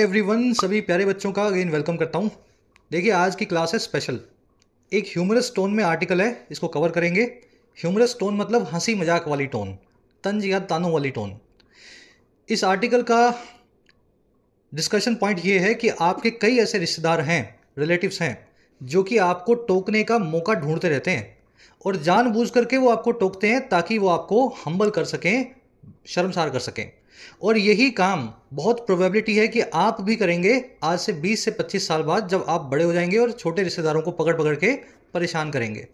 Everyone सभी प्यारे बच्चों का अगेन वेलकम करता हूँ देखिए आज की क्लास है स्पेशल एक ह्यूमरस टोन में आर्टिकल है इसको कवर करेंगे ह्यूमरस टोन मतलब हंसी मजाक वाली टोन तंज या तानों वाली टोन इस आर्टिकल का डिस्कशन पॉइंट ये है कि आपके कई ऐसे रिश्तेदार हैं रिलेटिव्स हैं जो कि आपको टोकने का मौका ढूंढते रहते हैं और जानबूझ करके वो आपको टोकते हैं ताकि वो आपको हम्बल कर सकें शर्मसार कर सकें और यही काम बहुत प्रोबेबिलिटी है कि आप भी करेंगे आज से 20 से 25 साल बाद जब आप बड़े हो जाएंगे और छोटे रिश्तेदारों को पकड़ पकड़ के परेशान करेंगे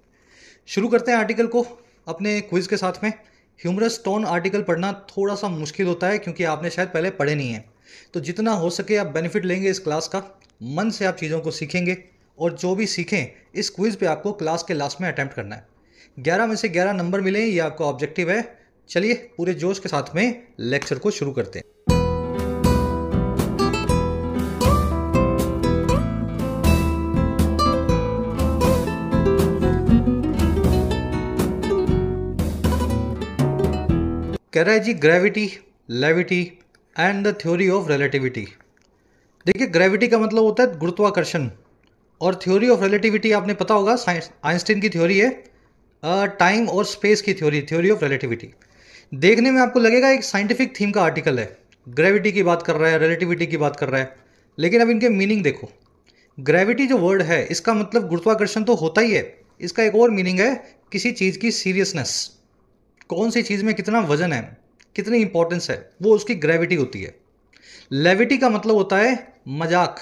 शुरू करते हैं आर्टिकल को अपने क्विज़ के साथ में ह्यूमरस टोन आर्टिकल पढ़ना थोड़ा सा मुश्किल होता है क्योंकि आपने शायद पहले पढ़े नहीं हैं तो जितना हो सके आप बेनिफिट लेंगे इस क्लास का मन से आप चीज़ों को सीखेंगे और जो भी सीखें इस क्विज़ पे आपको क्लास के लास्ट में अटैम्प्ट करना है ग्यारह में से ग्यारह नंबर मिले ये आपका ऑब्जेक्टिव है चलिए पूरे जोश के साथ में लेक्चर को शुरू करते हैं कह रहा है जी gravity levity and the theory of relativity देखिए ग्रेविटी का मतलब होता है गुरुत्वाकर्षण और थ्योरी ऑफ रिलेटिविटी आपने पता होगा साइंस आइंस्टीन की थ्योरी है टाइम और स्पेस की थ्योरी थ्योरी ऑफ रिलेटिविटी देखने में आपको लगेगा एक साइंटिफिक थीम का आर्टिकल है ग्रेविटी की बात कर रहा है रिलेटिविटी की बात कर रहा है लेकिन अब इनके मीनिंग देखो ग्रेविटी जो वर्ड है इसका मतलब गुरुत्वाकर्षण तो होता ही है इसका एक और मीनिंग है किसी चीज़ की सीरियसनेस कौन सी चीज़ में कितना वजन है कितनी इंपॉर्टेंस है वो उसकी ग्रेविटी होती है लेविटी का मतलब होता है मजाक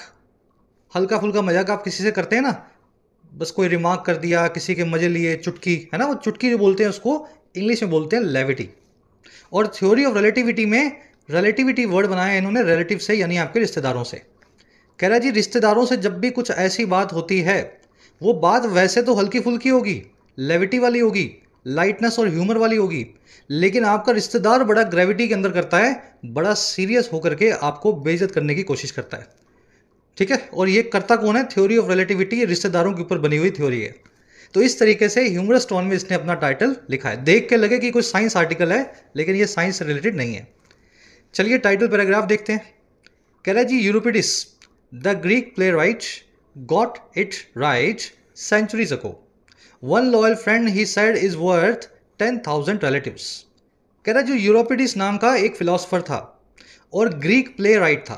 हल्का फुल्का मजाक आप किसी से करते हैं ना बस कोई रिमार्क कर दिया किसी के मजे लिए चुटकी है ना वो चुटकी जो बोलते हैं उसको इंग्लिश में बोलते हैं लेविटी और थ्योरी ऑफ रिलेटिविटी में रिलेटिविटी वर्ड बनाया इन्होंने रिलेटिव से यानी आपके रिश्तेदारों से कह रहा जी रिश्तेदारों से जब भी कुछ ऐसी बात होती है वो बात वैसे तो हल्की फुल्की होगी लेविटी वाली होगी लाइटनेस और ह्यूमर वाली होगी लेकिन आपका रिश्तेदार बड़ा ग्रेविटी के अंदर करता है बड़ा सीरियस होकर के आपको बेइज्जत करने की कोशिश करता है ठीक है और ये करता कौन है थ्योरी ऑफ रिलेटिविटी ये रिश्तेदारों के ऊपर बनी हुई थ्योरी है तो इस तरीके से ह्यूमरस टोन में इसने अपना टाइटल लिखा है देख के लगे कि कुछ साइंस आर्टिकल है लेकिन ये साइंस से रिलेटेड नहीं है चलिए टाइटल पैराग्राफ देखते हैं कह रहा जी Euripides the Greek playwright got it right centuries ago one loyal friend he said is worth ten thousand relative कह रहा जो यूरोपिडिस नाम का एक फिलोसफर था और ग्रीक प्ले राइट था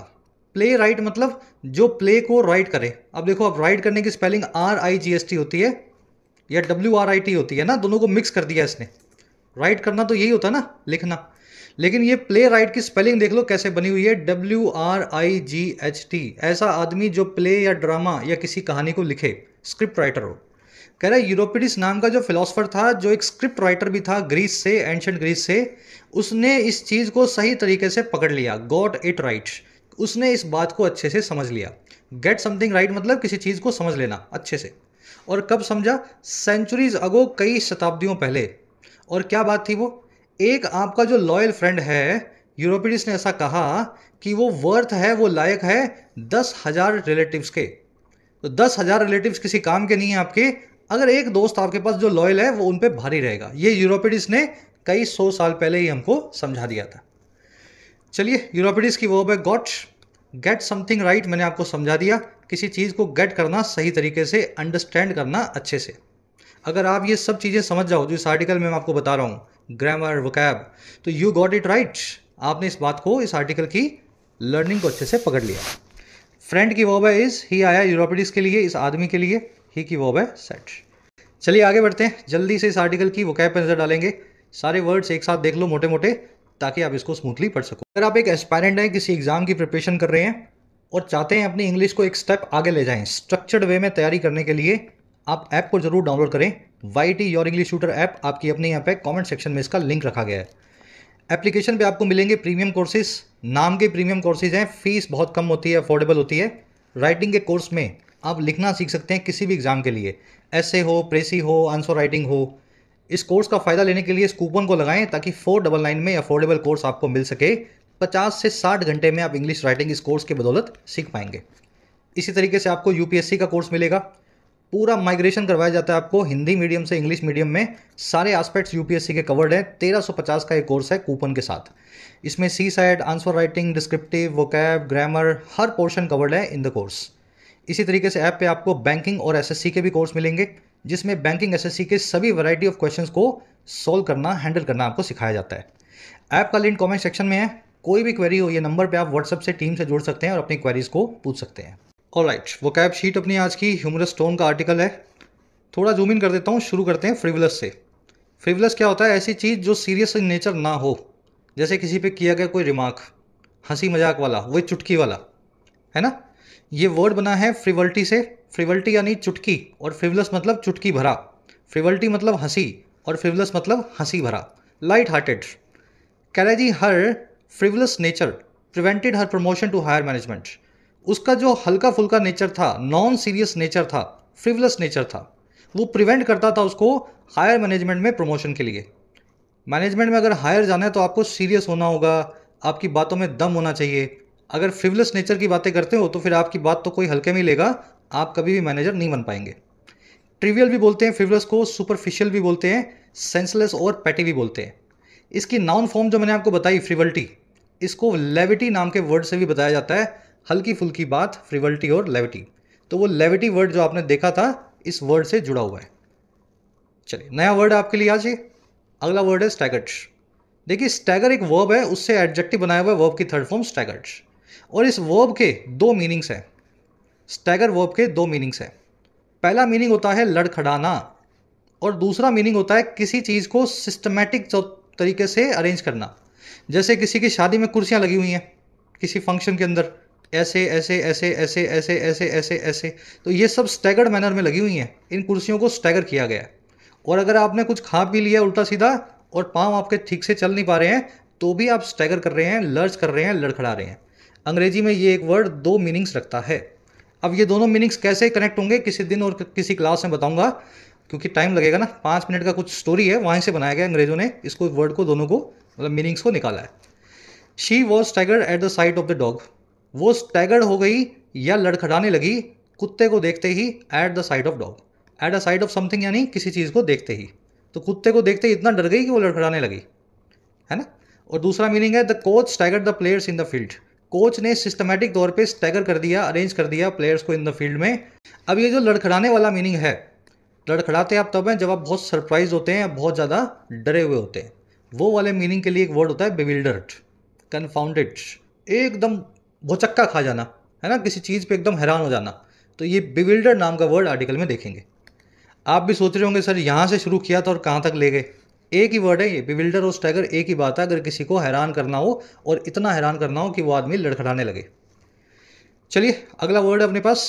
प्ले राइट मतलब जो प्ले को राइट करे अब देखो अब राइट करने की spelling r i g s t होती है या डब्ल्यू आर आई टी होती है ना दोनों को मिक्स कर दिया इसने राइट करना तो यही होता है ना लिखना लेकिन ये प्ले राइट की स्पेलिंग देख लो कैसे बनी हुई है डब्ल्यू are i g h t ऐसा आदमी जो प्ले या ड्रामा या किसी कहानी को लिखे स्क्रिप्ट राइटर हो कह रहा है यूरोपिडिस नाम का जो फिलोसफर था जो एक स्क्रिप्ट राइटर भी था ग्रीस से एंशंट ग्रीस से उसने इस चीज़ को सही तरीके से पकड़ लिया गॉट इट राइट उसने इस बात को अच्छे से समझ लिया गेट समथिंग राइट मतलब किसी चीज़ को समझ लेना अच्छे से और कब समझा सेंचुरीज अगो कई शताब्दियों पहले और क्या बात थी वो एक आपका जो लॉयल फ्रेंड है यूरोपिडिस ने ऐसा कहा कि वो वर्थ है वो लायक है दस हजार रिलेटिव के तो दस हजार रिलेटिव किसी काम के नहीं है आपके अगर एक दोस्त आपके पास जो लॉयल है वो उन पर भारी रहेगा ये यूरोपिडिस ने कई सौ साल पहले ही हमको समझा दिया था चलिए यूरोपिडिस की वो है गॉट गेट समथिंग राइट मैंने आपको समझा दिया किसी चीज़ को गेट करना सही तरीके से अंडरस्टैंड करना अच्छे से अगर आप ये सब चीज़ें समझ जाओ जो इस आर्टिकल में मैं आपको बता रहा हूँ ग्रामर वकैब तो यू गॉट इट राइट आपने इस बात को इस आर्टिकल की लर्निंग को अच्छे से पकड़ लिया फ्रेंड की वॉब है इस ही आया यूरोपिडिस के लिए इस आदमी के लिए ही की वॉब है सेट चलिए आगे बढ़ते हैं जल्दी से इस आर्टिकल की वकैब पर नज़र डालेंगे सारे वर्ड्स एक साथ देख लो मोटे मोटे ताकि आप इसको स्मूथली पढ़ सको अगर आप एक एस्पायरेंट हैं किसी एग्ज़ाम की प्रिपरेशन कर रहे हैं और चाहते हैं अपनी इंग्लिश को एक स्टेप आगे ले जाएं स्ट्रक्चर्ड वे में तैयारी करने के लिए आप ऐप को जरूर डाउनलोड करें Y T your English shooter app आपकी अपने यहाँ पर कॉमेंट सेक्शन में इसका लिंक रखा गया है एप्लीकेशन पे आपको मिलेंगे प्रीमियम कोर्सेज नाम के प्रीमियम कोर्सेज हैं फीस बहुत कम होती है अफोर्डेबल होती है राइटिंग के कोर्स में आप लिखना सीख सकते हैं किसी भी एग्ज़ाम के लिए ऐसे हो प्रेसी हो आंसर राइटिंग हो इस कोर्स का फ़ायदा लेने के लिए इस कूपन को लगाएं ताकि फोर डबल नाइन में अफोर्डेबल कोर्स आपको मिल सके पचास से साठ घंटे में आप इंग्लिश राइटिंग इस कोर्स के बदौलत सीख पाएंगे इसी तरीके से आपको यूपीएससी का कोर्स मिलेगा पूरा माइग्रेशन करवाया जाता है आपको हिंदी मीडियम से इंग्लिश मीडियम में सारे एस्पेक्ट्स यूपीएससी के कवर्ड हैं 1350 का ये कोर्स है कूपन के साथ इसमें c side answer writing descriptive vocab grammar हर पोर्शन कवर्ड है इन द कोर्स इसी तरीके से ऐप पे आपको बैंकिंग और एसएससी के भी कोर्स मिलेंगे जिसमें बैंकिंग एस के सभी वैरायटी ऑफ क्वेश्चंस को सॉल्व करना हैंडल करना आपको सिखाया जाता है ऐप का लिंक कमेंट सेक्शन में है कोई भी क्वेरी हो ये नंबर पे आप व्हाट्सअप से टीम से जुड़ सकते हैं और अपनी क्वेरीज को पूछ सकते हैं all right vocab sheet अपनी आज की ह्यूमरस स्टोन का आर्टिकल है थोड़ा जूम इन कर देता हूँ शुरू करते हैं फ्रिवलस से फ्रिवलस क्या होता है ऐसी चीज़ जो सीरियस इन नेचर ना हो जैसे किसी पर किया गया कोई रिमार्क हंसी मजाक वाला वही चुटकी वाला है ना ये वर्ड बना है फ्रिवल्टी से फ्रिवल्टी यानी चुटकी और फिवलस मतलब चुटकी भरा फ्रिवल्टी मतलब हंसी और फिवलस मतलब हंसी भरा लाइट हार्टेड कैरेजी her frivolous nature prevented her promotion to higher management उसका जो हल्का फुल्का नेचर था नॉन सीरियस नेचर था फ्रिवलस नेचर था वो प्रिवेंट करता था उसको हायर मैनेजमेंट में प्रमोशन के लिए मैनेजमेंट में अगर हायर जाना है तो आपको सीरियस होना होगा आपकी बातों में दम होना चाहिए अगर फ्रिवलस नेचर की बातें करते हो तो फिर आपकी बात तो कोई हल्के में लेगा आप कभी भी मैनेजर नहीं बन पाएंगे ट्रिवियल भी बोलते हैं फिवलस को सुपरफिशियल भी बोलते हैं सेंसलेस और पैटी भी बोलते हैं इसकी नाउन फॉर्म जो मैंने आपको बताई फ्रिवल्टी इसको लेविटी नाम के वर्ड से भी बताया जाता है हल्की फुल्की बात फ्रिवल्टी और लेविटी तो वो लेविटी वर्ड जो आपने देखा था इस वर्ड से जुड़ा हुआ है चलिए नया वर्ड आपके लिए आज अगला वर्ड है स्टैगर्ड देखिए स्टैगर एक वर्ब है उससे एडजेक्टिव बनाया हुआ है वर्ब की थर्ड फॉर्म स्टैगर्ड और इस वर्ब के दो मीनिंग्स हैं स्टैगर वर्ब के दो मीनिंग्स हैं पहला मीनिंग होता है लड़खड़ाना और दूसरा मीनिंग होता है किसी चीज़ को सिस्टमेटिक तरीके से अरेंज करना जैसे किसी की शादी में कुर्सियाँ लगी हुई हैं किसी फंक्शन के अंदर ऐसे ऐसे ऐसे ऐसे ऐसे ऐसे ऐसे ऐसे तो ये सब स्टैगर्ड मैनर में लगी हुई हैं इन कुर्सियों को स्टैगर किया गया है और अगर आपने कुछ खा पी लिया उल्टा सीधा और पाँव आपके ठीक से चल नहीं पा रहे हैं तो भी आप स्टैगर कर रहे हैं लर्ज कर रहे हैं लड़खड़ा रहे हैं अंग्रेजी में ये एक वर्ड दो मीनिंग्स रखता है अब ये दोनों मीनिंग्स कैसे कनेक्ट होंगे किसी दिन और किसी क्लास में बताऊंगा क्योंकि टाइम लगेगा ना पाँच मिनट का कुछ स्टोरी है वहीं से बनाया गया अंग्रेजों ने इसको वर्ड को दोनों को मतलब मीनिंग्स को निकाला है she was staggered at the sight of the dog वो टाइगर हो गई या लड़खड़ाने लगी कुत्ते को देखते ही at the side of dog at the side of something यानी किसी चीज़ को देखते ही तो कुत्ते को देखते ही इतना डर गई कि वो लड़खड़ाने लगी है ना और दूसरा मीनिंग है the coach staggered the players in the field coach ने सिस्टमेटिक तौर पे स्टैगर कर दिया अरेंज कर दिया प्लेयर्स को इन द फील्ड में अब ये जो लड़खड़ाने वाला मीनिंग है लड़खड़ाते आप तब हैं जब आप बहुत सरप्राइज होते हैं बहुत ज़्यादा डरे हुए होते हैं वो वाले मीनिंग के लिए एक वर्ड होता है बिविल्डर्ड कन्फाउंडेड एकदम भोचक्का खा जाना है ना किसी चीज़ पे एकदम हैरान हो जाना तो ये बिविल्डर नाम का वर्ड आर्टिकल में देखेंगे आप भी सोच रहे होंगे सर यहाँ से शुरू किया था और कहाँ तक ले गए एक ही वर्ड है ये बिविल्डर और स्टैगर एक ही बात है अगर किसी को हैरान करना हो और इतना हैरान करना हो कि वो आदमी लड़खड़ाने लगे चलिए अगला वर्ड है अपने पास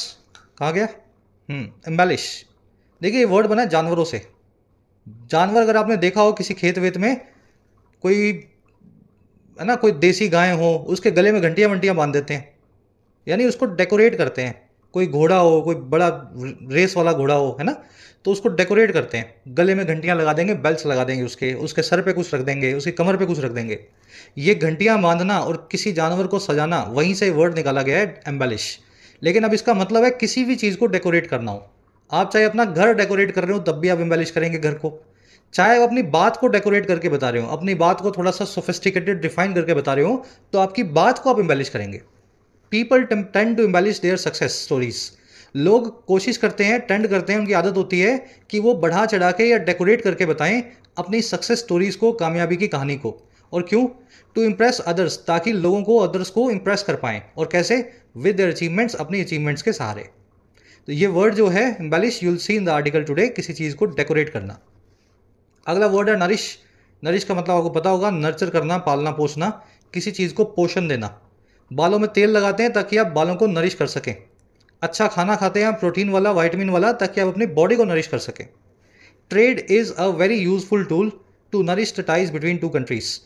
कहा गया एम्बेलिश हम्म, देखिए ये वर्ड बना जानवरों से जानवर अगर आपने देखा हो किसी खेत वेत में कोई है ना कोई देसी गाय हो उसके गले में घंटियाँ वंटियाँ बांध देते हैं यानी उसको डेकोरेट करते हैं कोई घोड़ा हो कोई बड़ा रेस वाला घोड़ा हो है ना तो उसको डेकोरेट करते हैं गले में घंटियाँ लगा देंगे बेल्ट लगा देंगे उसके उसके सर पे कुछ रख देंगे उसके कमर पे कुछ रख देंगे ये घंटियाँ बांधना और किसी जानवर को सजाना वहीं से वर्ड निकाला गया है एम्बेलिश लेकिन अब इसका मतलब है किसी भी चीज़ को डेकोरेट करना हो आप चाहे अपना घर डेकोरेट कर रहे हो तब भी आप एम्बेलिश करेंगे घर को चाहे आप अपनी बात को डेकोरेट करके बता रहे हो अपनी बात को थोड़ा सा सोफिस्टिकेटेड डिफाइन करके बता रहे हो तो आपकी बात को आप एम्बेलिश करेंगे people tend to embellish their success stories लोग कोशिश करते हैं ट्रेंड करते हैं उनकी आदत होती है कि वो बढ़ा चढ़ा के या डेकोरेट करके बताएं अपनी सक्सेस स्टोरीज को कामयाबी की कहानी को और क्यों टू इम्प्रेस अदर्स ताकि लोगों को अदर्स को इम्प्रेस कर पाएं और कैसे विद देयर अचीवमेंट्स अपनी अचीवमेंट्स के सहारे तो ये वर्ड जो है embellish you'll see in the article today किसी चीज़ को डेकोरेट करना अगला वर्ड है नरिश नरिश का मतलब आपको पता होगा नर्चर करना पालना पोसना किसी चीज़ को पोषण देना बालों में तेल लगाते हैं ताकि आप बालों को नरिश कर सकें अच्छा खाना खाते हैं प्रोटीन वाला वाइटमिन वाला ताकि आप अपनी बॉडी को नरिश कर सकें trade is a very useful tool to nourish the ties between two countries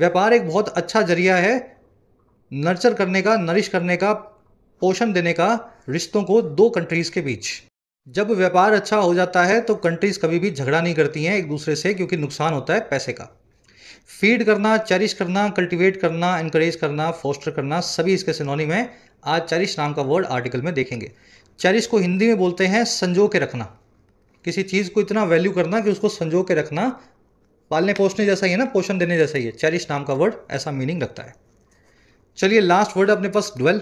व्यापार एक बहुत अच्छा जरिया है नर्चर करने का नरिश करने का पोषण देने का रिश्तों को दो कंट्रीज़ के बीच जब व्यापार अच्छा हो जाता है तो कंट्रीज़ कभी भी झगड़ा नहीं करती हैं एक दूसरे से क्योंकि नुकसान होता है पैसे का फीड करना चैरिश करना कल्टीवेट करना इनक्रेज करना फोस्टर करना सभी इसके सिनोनिम है आज चेरिश नाम का वर्ड आर्टिकल में देखेंगे चैरिश को हिंदी में बोलते हैं संजो के रखना किसी चीज़ को इतना वैल्यू करना कि उसको संजो के रखना पालने पोषने जैसा ही है ना पोषण देने जैसा ही है चेरिश नाम का वर्ड ऐसा मीनिंग रखता है चलिए लास्ट वर्ड अपने पास ड्वेल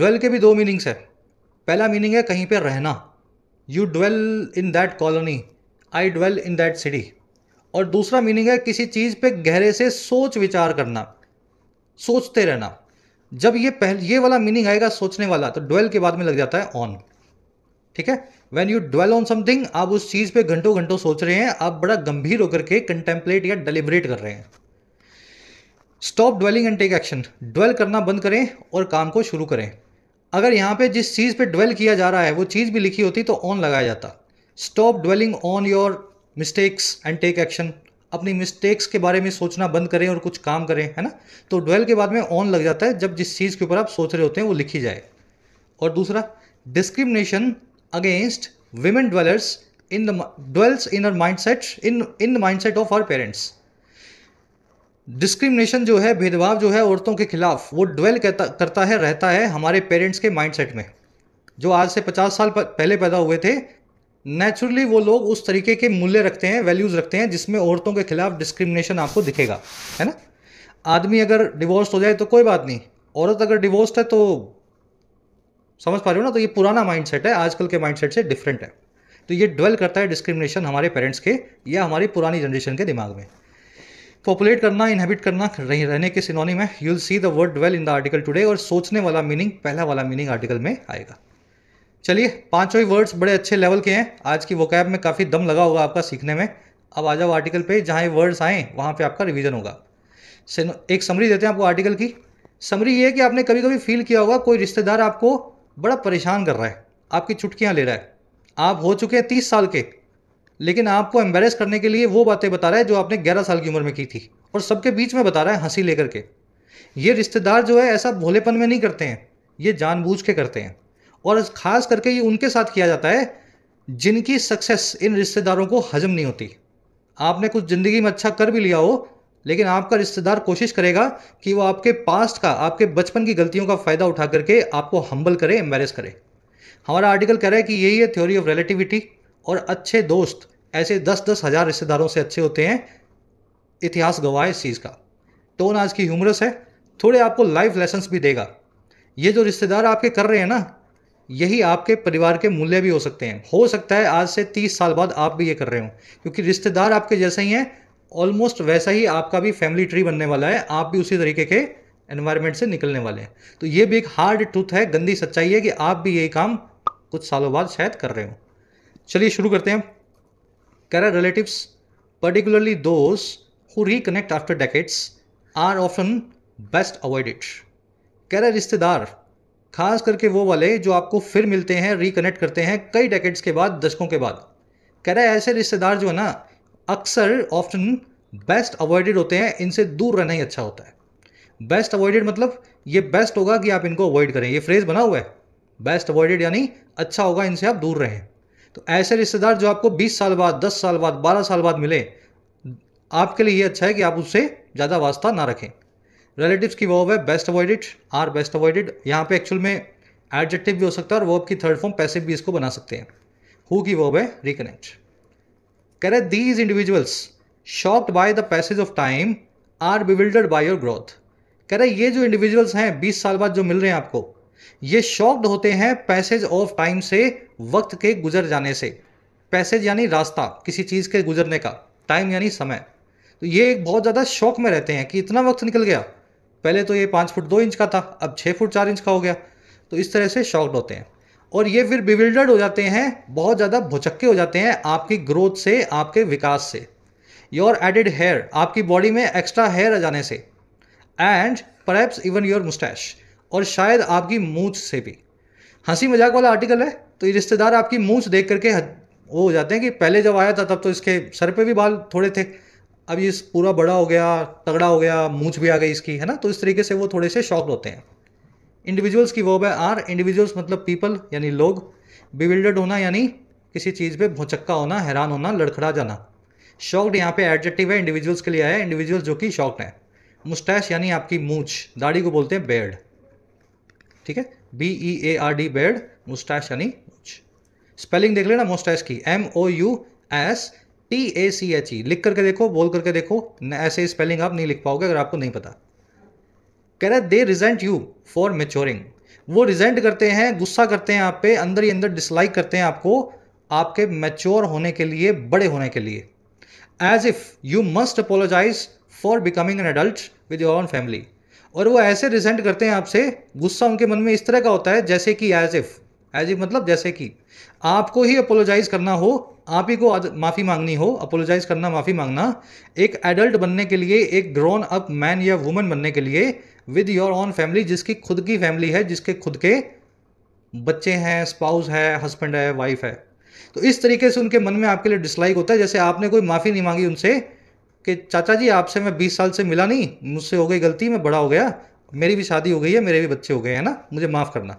ड्वेल के भी दो मीनिंग्स है पहला मीनिंग है कहीं पर रहना you dwell in that colony I dwell in that city और दूसरा मीनिंग है किसी चीज़ पे गहरे से सोच विचार करना सोचते रहना जब ये पहले ये वाला मीनिंग आएगा सोचने वाला तो डवेल के बाद में लग जाता है ऑन ठीक है when you dwell on something आप उस चीज़ पे घंटों घंटों सोच रहे हैं आप बड़ा गंभीर होकर के कंटेम्पलेट या डिलिबरेट कर रहे हैं stop dwelling and take action dwell करना बंद करें और काम को शुरू करें अगर यहां पे जिस चीज़ पे ड्वेल किया जा रहा है वो चीज़ भी लिखी होती तो ऑन लगाया जाता stop dwelling on your mistakes and take action अपनी मिस्टेक्स के बारे में सोचना बंद करें और कुछ काम करें है ना तो ड्वेल के बाद में ऑन लग जाता है जब जिस चीज़ के ऊपर आप सोच रहे होते हैं वो लिखी जाए और दूसरा discrimination against women in the dwells in our mind set in in the mind set of our parents discrimination जो है भेदभाव जो है औरतों के खिलाफ वो ड्वेल कहता करता है रहता है हमारे पेरेंट्स के माइंड सेट में जो आज से पचास साल पहले पैदा हुए थे नेचुरली वो लोग उस तरीके के मूल्य रखते हैं वैल्यूज़ रखते हैं जिसमें औरतों के खिलाफ डिस्क्रिमिनेशन आपको दिखेगा है ना आदमी अगर डिवोर्स हो जाए तो कोई बात नहीं औरत अगर डिवोर्स है तो समझ पा रहे हो ना तो ये पुराना माइंडसेट है आजकल के माइंडसेट से डिफरेंट है तो ये ड्वेल करता है डिस्क्रिमिनेशन हमारे पेरेंट्स के या हमारी पुरानी जनरेशन के दिमाग में पॉपुलेट करना इनहेबिट करना रहने के सिनोनी में you'll see the word dwell in the article today और सोचने वाला मीनिंग पहला वाला मीनिंग आर्टिकल में आएगा चलिए पांचों ही वर्ड्स बड़े अच्छे लेवल के हैं आज की वोकैब में काफ़ी दम लगा होगा आपका सीखने में अब आ जाओ आर्टिकल पे जहाँ ये वर्ड्स आएँ वहाँ पे आपका रिवीजन होगा एक समरी देते हैं आपको आर्टिकल की समरी ये है कि आपने कभी कभी फील किया होगा कोई रिश्तेदार आपको बड़ा परेशान कर रहा है आपकी चुटकियाँ ले रहा है आप हो चुके हैं तीस साल के लेकिन आपको एम्बेरस करने के लिए वो बातें बता रहा है जो आपने ग्यारह साल की उम्र में की थी और सबके बीच में बता रहा है हंसी लेकर के ये रिश्तेदार जो है ऐसा भोलेपन में नहीं करते हैं ये जानबूझ के करते हैं और ख़ास करके ये उनके साथ किया जाता है जिनकी सक्सेस इन रिश्तेदारों को हजम नहीं होती आपने कुछ ज़िंदगी में अच्छा कर भी लिया हो लेकिन आपका रिश्तेदार कोशिश करेगा कि वो आपके पास्ट का आपके बचपन की गलतियों का फ़ायदा उठा करके आपको हम्बल करे एम्बेरस करे हमारा आर्टिकल कह रहा है कि यही है थ्योरी ऑफ रिलेटिविटी और अच्छे दोस्त ऐसे दस दस हज़ार रिश्तेदारों से अच्छे होते हैं इतिहास गवाह इस चीज़ का टोन आज की ह्यूमरस है थोड़े आपको लाइफ लेसन्स भी देगा ये जो रिश्तेदार आपके कर रहे हैं ना यही आपके परिवार के मूल्य भी हो सकते हैं हो सकता है आज से तीस साल बाद आप भी ये कर रहे हो क्योंकि रिश्तेदार आपके जैसे ही हैं ऑलमोस्ट वैसा ही आपका भी फैमिली ट्री बनने वाला है आप भी उसी तरीके के एनवायरमेंट से निकलने वाले हैं तो ये भी एक हार्ड ट्रूथ है गंदी सच्चाई है कि आप भी यही काम कुछ सालों बाद शायद कर रहे हो चलिए शुरू करते हैं कह रहा relatives particularly those who reconnect after decades are often best avoided कह रहा रिश्तेदार खास करके वो वाले जो आपको फिर मिलते हैं रिकनेक्ट करते हैं कई डेकेट्स के बाद दशकों के बाद कह रहे ऐसे रिश्तेदार जो है ना अक्सर ऑफ्टन बेस्ट अवॉइडेड होते हैं इनसे दूर रहना ही अच्छा होता है बेस्ट अवॉइडेड मतलब ये बेस्ट होगा कि आप इनको अवॉइड करें ये फ्रेज बना हुआ है बेस्ट अवॉइडेड यानी अच्छा होगा इनसे आप दूर रहें तो ऐसे रिश्तेदार जो आपको 20 साल बाद 10 साल बाद 12 साल बाद मिले आपके लिए ये अच्छा है कि आप उससे ज़्यादा वास्ता ना रखें रिलेटिव्स की वर्ब है best avoided are best avoided यहाँ पे एक्चुअल में एडजेक्टिव भी हो सकता है और वर्ब की थर्ड फॉर्म पैसिव भी इसको बना सकते हैं हु की वर्ब है रिकनेक्ट कह रहे these individuals shocked by the passage of time or bewildered by your growth कह रहे ये जो इंडिविजुअल्स हैं बीस साल बाद जो मिल रहे हैं आपको ये शॉक्ड होते हैं पैसेज ऑफ टाइम से वक्त के गुजर जाने से पैसेज यानी रास्ता किसी चीज़ के गुजरने का टाइम यानी समय तो ये एक बहुत ज़्यादा शौक में रहते हैं कि इतना वक्त निकल गया पहले तो ये पाँच फुट दो इंच का था अब छः फुट चार इंच का हो गया तो इस तरह से शॉक्ड होते हैं और ये फिर बिविल्डर्ड हो जाते हैं बहुत ज़्यादा भुचक्के हो जाते हैं आपकी ग्रोथ से आपके विकास से योर एडेड हेयर आपकी बॉडी में एक्स्ट्रा हेयर आ जाने से and perhaps even your moustache और शायद आपकी मूछ से भी हंसी मजाक वाला आर्टिकल है तो ये रिश्तेदार आपकी मूछ देख करके वो हो जाते हैं कि पहले जब आया था तब तो इसके सर पे भी बाल थोड़े थे अब ये पूरा बड़ा हो गया तगड़ा हो गया मूछ भी आ गई इसकी है ना तो इस तरीके से वो थोड़े से शौक होते हैं इंडिविजुअल्स की वर्ब है आर इंडिविजुअल्स मतलब पीपल यानी लोग बिविल्डर्ड होना यानी किसी चीज़ पे भोचक्का होना हैरान होना लड़खड़ा जाना शॉक्ड यहाँ पे एडजेक्टिव है इंडिविजुअल्स के लिए आया इंडिविजुअल्स जो कि शॉक्ड है मुस्टैश यानी आपकी मूछ दाढ़ी को बोलते हैं बेड ठीक है b e a r d beard moustache यानी मूछ स्पेलिंग देख लेना मुस्टैश की m o u s t a c h e लिख करके देखो बोल करके देखो ऐसे स्पेलिंग आप नहीं लिख पाओगे अगर आपको नहीं पता कह रहा है they resent you for maturing वो रिजेंट करते हैं गुस्सा करते हैं आप पे अंदर ही अंदर डिसलाइक करते हैं आपको आपके मेच्योर होने के लिए बड़े होने के लिए as if you must apologise for becoming an adult with your own family और वो ऐसे रिजेंट करते हैं आपसे गुस्सा उनके मन में इस तरह का होता है जैसे कि एज इफ एज इफ मतलब जैसे कि आपको ही अपोलोजाइज करना हो आप ही को माफ़ी मांगनी हो अपोलोजाइज करना माफ़ी मांगना एक एडल्ट बनने के लिए एक ग्रोन अप मैन या वुमन बनने के लिए विद योर ऑन फैमिली जिसकी खुद की फैमिली है जिसके खुद के बच्चे हैं स्पाउस है हस्बैंड है वाइफ है तो इस तरीके से उनके मन में आपके लिए डिसलाइक होता है जैसे आपने कोई माफ़ी नहीं मांगी उनसे कि चाचा जी आपसे मैं बीस साल से मिला नहीं मुझसे हो गई गलती मैं बड़ा हो गया मेरी भी शादी हो गई है मेरे भी बच्चे हो गए हैं ना मुझे माफ़ करना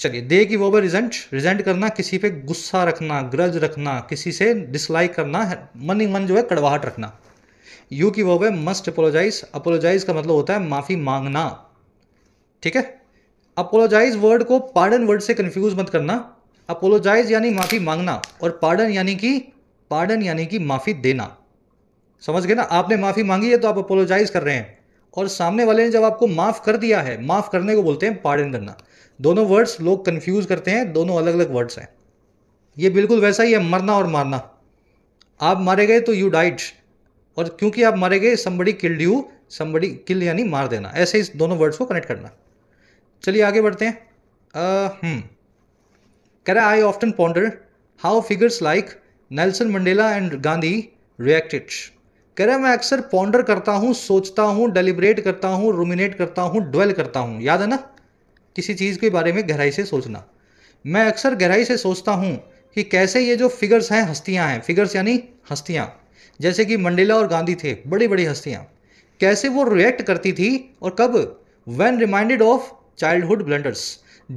चलिए दे की वो रिजेंट रिजेंट करना किसी पे गुस्सा रखना ग्रज रखना किसी से डिसलाइक करना मन ही मन जो है कड़वाहट रखना यू की वो मस्ट अपोलोजाइज अपोलोजाइज का मतलब होता है माफ़ी मांगना ठीक है अपोलोजाइज वर्ड को पार्डन वर्ड से कंफ्यूज मत करना अपोलोजाइज यानी माफ़ी मांगना और पार्डन यानी कि पार्डन यानी कि माफ़ी देना समझ गए ना आपने माफ़ी मांगी है तो आप अपोलोजाइज कर रहे हैं और सामने वाले ने जब आपको माफ़ कर दिया है माफ़ करने को बोलते हैं पार्डन करना दोनों वर्ड्स लोग कन्फ्यूज करते हैं दोनों अलग अलग वर्ड्स हैं ये बिल्कुल वैसा ही है मरना और मारना आप मारे गए तो यू डाइड और क्योंकि आप मारे गए समबड़ी किल्ड यू समबड़ी किल यानी मार देना ऐसे इस दोनों वर्ड्स को कनेक्ट करना चलिए आगे बढ़ते हैं हम्म। कह रहा I often ponder how figures like Nelson Mandela and Gandhi reacted कह रहा मैं अक्सर पॉन्डर करता हूँ सोचता हूँ डेलिब्रेट करता हूँ रोमिनेट करता हूँ ड्वेल करता हूँ याद है ना किसी चीज़ के बारे में गहराई से सोचना मैं अक्सर गहराई से सोचता हूँ कि कैसे ये जो फिगर्स हैं हस्तियाँ हैं फिगर्स यानी हस्तियाँ जैसे कि मंडेला और गांधी थे बड़ी बड़ी हस्तियाँ कैसे वो रिएक्ट करती थी और कब when reminded of childhood blunders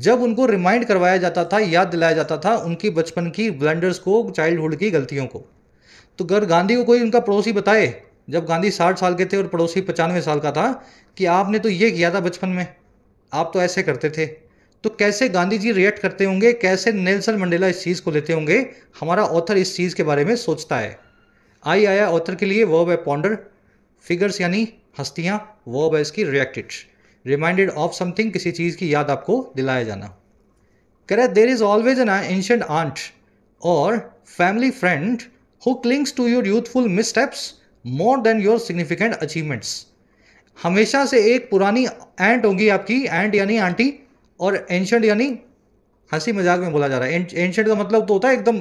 जब उनको रिमाइंड करवाया जाता था याद दिलाया जाता था उनकी बचपन की ब्लेंडर्स को चाइल्डहुड की गलतियों को तो अगर गांधी को कोई उनका पड़ोसी बताए जब गांधी साठ साल के थे और पड़ोसी पचानवे साल का था कि आपने तो ये किया था बचपन में आप तो ऐसे करते थे तो कैसे गांधी जी रिएक्ट करते होंगे कैसे नेल्सन मंडेला इस चीज़ को लेते होंगे हमारा ऑथर इस चीज़ के बारे में सोचता है आई आया ऑथर के लिए वर्ब है पॉन्डर फिगर्स यानी हस्तियाँ वर्ब है इसकी रिएक्टेड रिमाइंडेड ऑफ समथिंग किसी चीज़ की याद आपको दिलाया जाना कह there is always an ancient aunt or family friend who clings to your youthful missteps more than your significant achievements हमेशा से एक पुरानी एंट होगी आपकी एंट यानी आंटी और एंशंट यानी हंसी मजाक में बोला जा रहा है एंशंट का मतलब तो होता है एकदम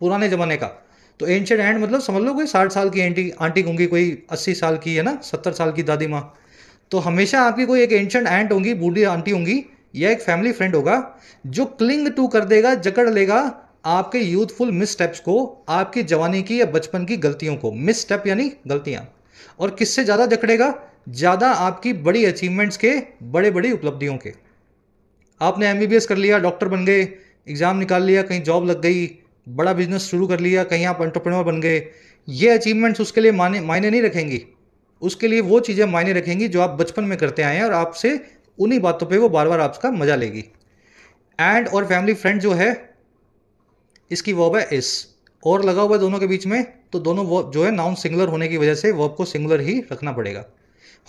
पुराने ज़माने का तो एंशंट एंट मतलब समझ लो कोई साठ साल की एंटी आंटी होंगी कोई अस्सी साल की है ना सत्तर साल की दादी माँ तो हमेशा आपकी कोई एक एंशंट एंट होंगी बूढ़ी आंटी होंगी या एक फैमिली फ्रेंड होगा जो क्लिंग टू कर देगा जकड़ लेगा आपके यूथफुल मिसस्टेप्स को आपकी जवानी की या बचपन की गलतियों को मिसस्टेप यानी गलतियां और किससे ज़्यादा जकड़ेगा ज़्यादा आपकी बड़ी अचीवमेंट्स के बड़े बड़ी उपलब्धियों के आपने एम कर लिया डॉक्टर बन गए एग्ज़ाम निकाल लिया कहीं जॉब लग गई बड़ा बिजनेस शुरू कर लिया कहीं आप एंटरप्रेन्योर बन गए ये अचीवमेंट्स उसके लिए माने मायने नहीं रखेंगी उसके लिए वो चीज़ें मायने रखेंगी जो आप बचपन में करते आए हैं और आपसे उन्हीं बातों पे वो बार बार आपका मजा लेगी एंड और फैमिली फ्रेंड जो है इसकी वर्ब है इस और लगा हुआ है दोनों के बीच में तो दोनों वर्ब जो है नाउन सिंगुलर होने की वजह से वर्ब को सिंगुलर ही रखना पड़ेगा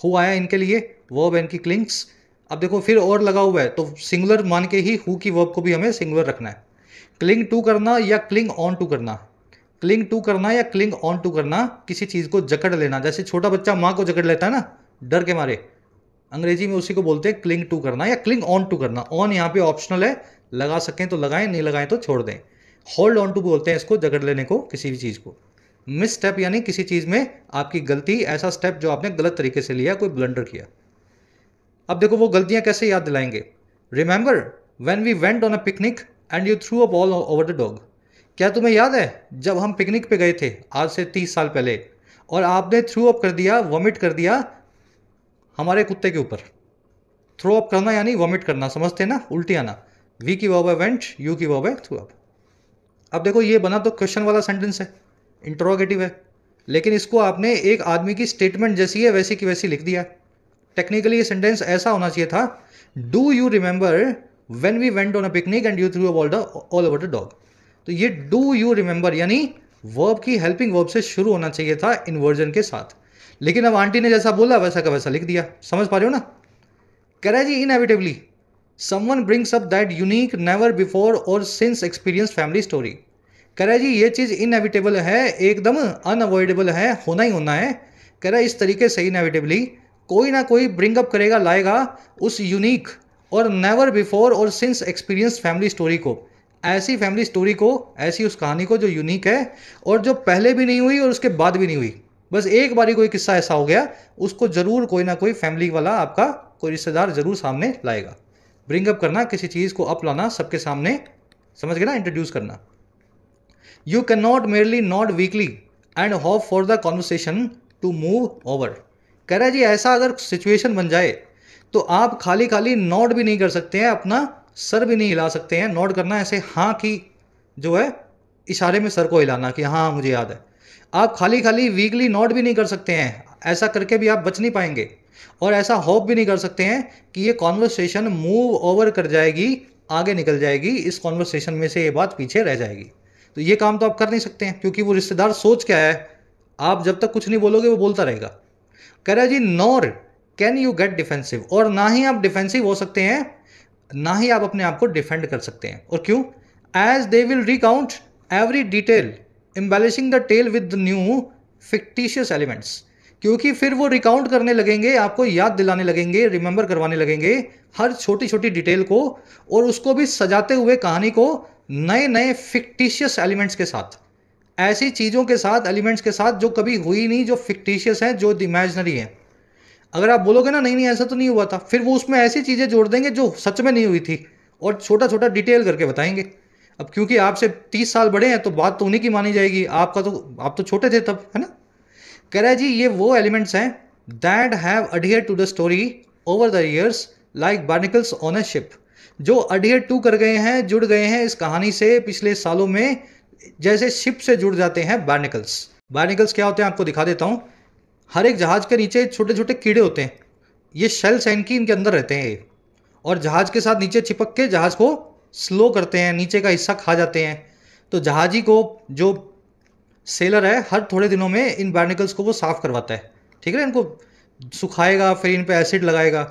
हु आया इनके लिए वर्ब एंड की क्लिंक्स अब देखो फिर और लगा हुआ है तो सिंगुलर मान के ही हु की वर्ब को भी हमें सिंगुलर रखना है क्लिंग टू करना या क्लिंग ऑन टू करना क्लिंग टू करना या क्लिंग ऑन टू करना किसी चीज़ को जकड़ लेना जैसे छोटा बच्चा माँ को जकड़ लेता है ना डर के मारे अंग्रेजी में उसी को बोलते हैं क्लिंग टू करना या क्लिंग ऑन टू करना ऑन यहाँ पे ऑप्शनल है लगा सकें तो लगाएं नहीं लगाएं तो छोड़ दें होल्ड ऑन टू बोलते हैं इसको जकड़ लेने को किसी भी चीज़ को मिस स्टेप यानी किसी चीज़ में आपकी गलती ऐसा स्टेप जो आपने गलत तरीके से लिया कोई ब्लंडर किया अब देखो वो गलतियाँ कैसे याद दिलाएंगे remember when we went on a picnic and you threw a ball over the dog क्या तुम्हें याद है जब हम पिकनिक पे गए थे आज से तीस साल पहले और आपने थ्रू अप कर दिया वॉमिट कर दिया हमारे कुत्ते के ऊपर थ्रो अप करना यानी वॉमिट करना समझते ना उल्टी आना वी की वॉब वेंट यू की वॉब थ्रू अप अब देखो ये बना तो क्वेश्चन वाला सेंटेंस है इंट्रोगेटिव है लेकिन इसको आपने एक आदमी की स्टेटमेंट जैसी है वैसी की वैसी लिख दिया टेक्निकली ये सेंटेंस ऐसा होना चाहिए था do you remember when we went on a picnic and you threw all the all over the dog तो ये डू यू रिमेंबर यानी वर्ब की हेल्पिंग वर्ब से शुरू होना चाहिए था इन्वर्जन के साथ लेकिन अब आंटी ने जैसा बोला वैसा का वैसा लिख दिया समझ पा रहे हो ना कह रहे है जी inevitably someone brings up that unique never before और सिंस एक्सपीरियंस फैमिली स्टोरी कह रहा है जी ये चीज़ इनएविटेबल है एकदम अनअवॉइडेबल है होना ही होना है कह रहा है इस तरीके से इनएविटेबली कोई ना कोई ब्रिंग अप करेगा लाएगा उस यूनिक और नेवर बिफोर और सिंस एक्सपीरियंस फैमिली स्टोरी को ऐसी फैमिली स्टोरी को ऐसी उस कहानी को जो यूनिक है और जो पहले भी नहीं हुई और उसके बाद भी नहीं हुई बस एक बार ही कोई किस्सा ऐसा हो गया उसको ज़रूर कोई ना कोई फैमिली वाला आपका कोई रिश्तेदार ज़रूर सामने लाएगा ब्रिंग अप करना किसी चीज़ को अप लाना सबके सामने समझ गए ना इंट्रोड्यूस करना you can not merely nod weakly and hope for the conversation to move over कह रहा है जी ऐसा अगर सिचुएशन बन जाए तो आप खाली खाली नॉट भी नहीं कर सकते हैं अपना सर भी नहीं हिला सकते हैं नॉट करना ऐसे हाँ की जो है इशारे में सर को हिलाना कि हाँ मुझे याद है आप खाली खाली वीकली नॉट भी नहीं कर सकते हैं ऐसा करके भी आप बच नहीं पाएंगे और ऐसा होप भी नहीं कर सकते हैं कि ये कॉन्वर्सेशन मूव ओवर कर जाएगी आगे निकल जाएगी इस कॉन्वर्सेशन में से ये बात पीछे रह जाएगी तो ये काम तो आप कर नहीं सकते हैं क्योंकि वो रिश्तेदार सोच क्या है आप जब तक कुछ नहीं बोलोगे वो बोलता रहेगा कह रहा है जी nor can you get defensive और ना ही आप डिफेंसिव हो सकते हैं ना ही आप अपने आप को डिफेंड कर सकते हैं और क्यों as they will recount every detail embellishing the tale with new fictitious elements क्योंकि फिर वो रिकाउंट करने लगेंगे आपको याद दिलाने लगेंगे रिमेंबर करवाने लगेंगे हर छोटी छोटी डिटेल को और उसको भी सजाते हुए कहानी को नए नए फिक्टिशियस एलिमेंट्स के साथ ऐसी चीज़ों के साथ एलिमेंट्स के साथ जो कभी हुई नहीं जो फिक्टिशियस हैं जो इमेजनरी हैं अगर आप बोलोगे ना नहीं नहीं ऐसा तो नहीं हुआ था फिर वो उसमें ऐसी चीज़ें जोड़ देंगे जो सच में नहीं हुई थी और छोटा छोटा डिटेल करके बताएंगे अब क्योंकि आपसे तीस साल बड़े हैं तो बात तो उन्हीं की मानी जाएगी आपका तो आप तो छोटे थे तब है ना कह रहे जी ये वो एलिमेंट्स हैं that have adhere to the story over the years like barnacles on a ship जो अडियर टू कर गए हैं जुड़ गए हैं इस कहानी से पिछले सालों में जैसे शिप से जुड़ जाते हैं बार्निकल्स बार्निकल्स क्या होते हैं आपको दिखा देता हूँ हर एक जहाज के नीचे छोटे छोटे कीड़े होते हैं ये शेल्स हैं इनकी इनके अंदर रहते हैं और जहाज के साथ नीचे चिपक के जहाज को स्लो करते हैं नीचे का हिस्सा खा जाते हैं तो जहाजी को जो सेलर है हर थोड़े दिनों में इन बार्निकल्स को वो साफ़ करवाता है ठीक है इनको सुखाएगा फिर इन पर एसिड लगाएगा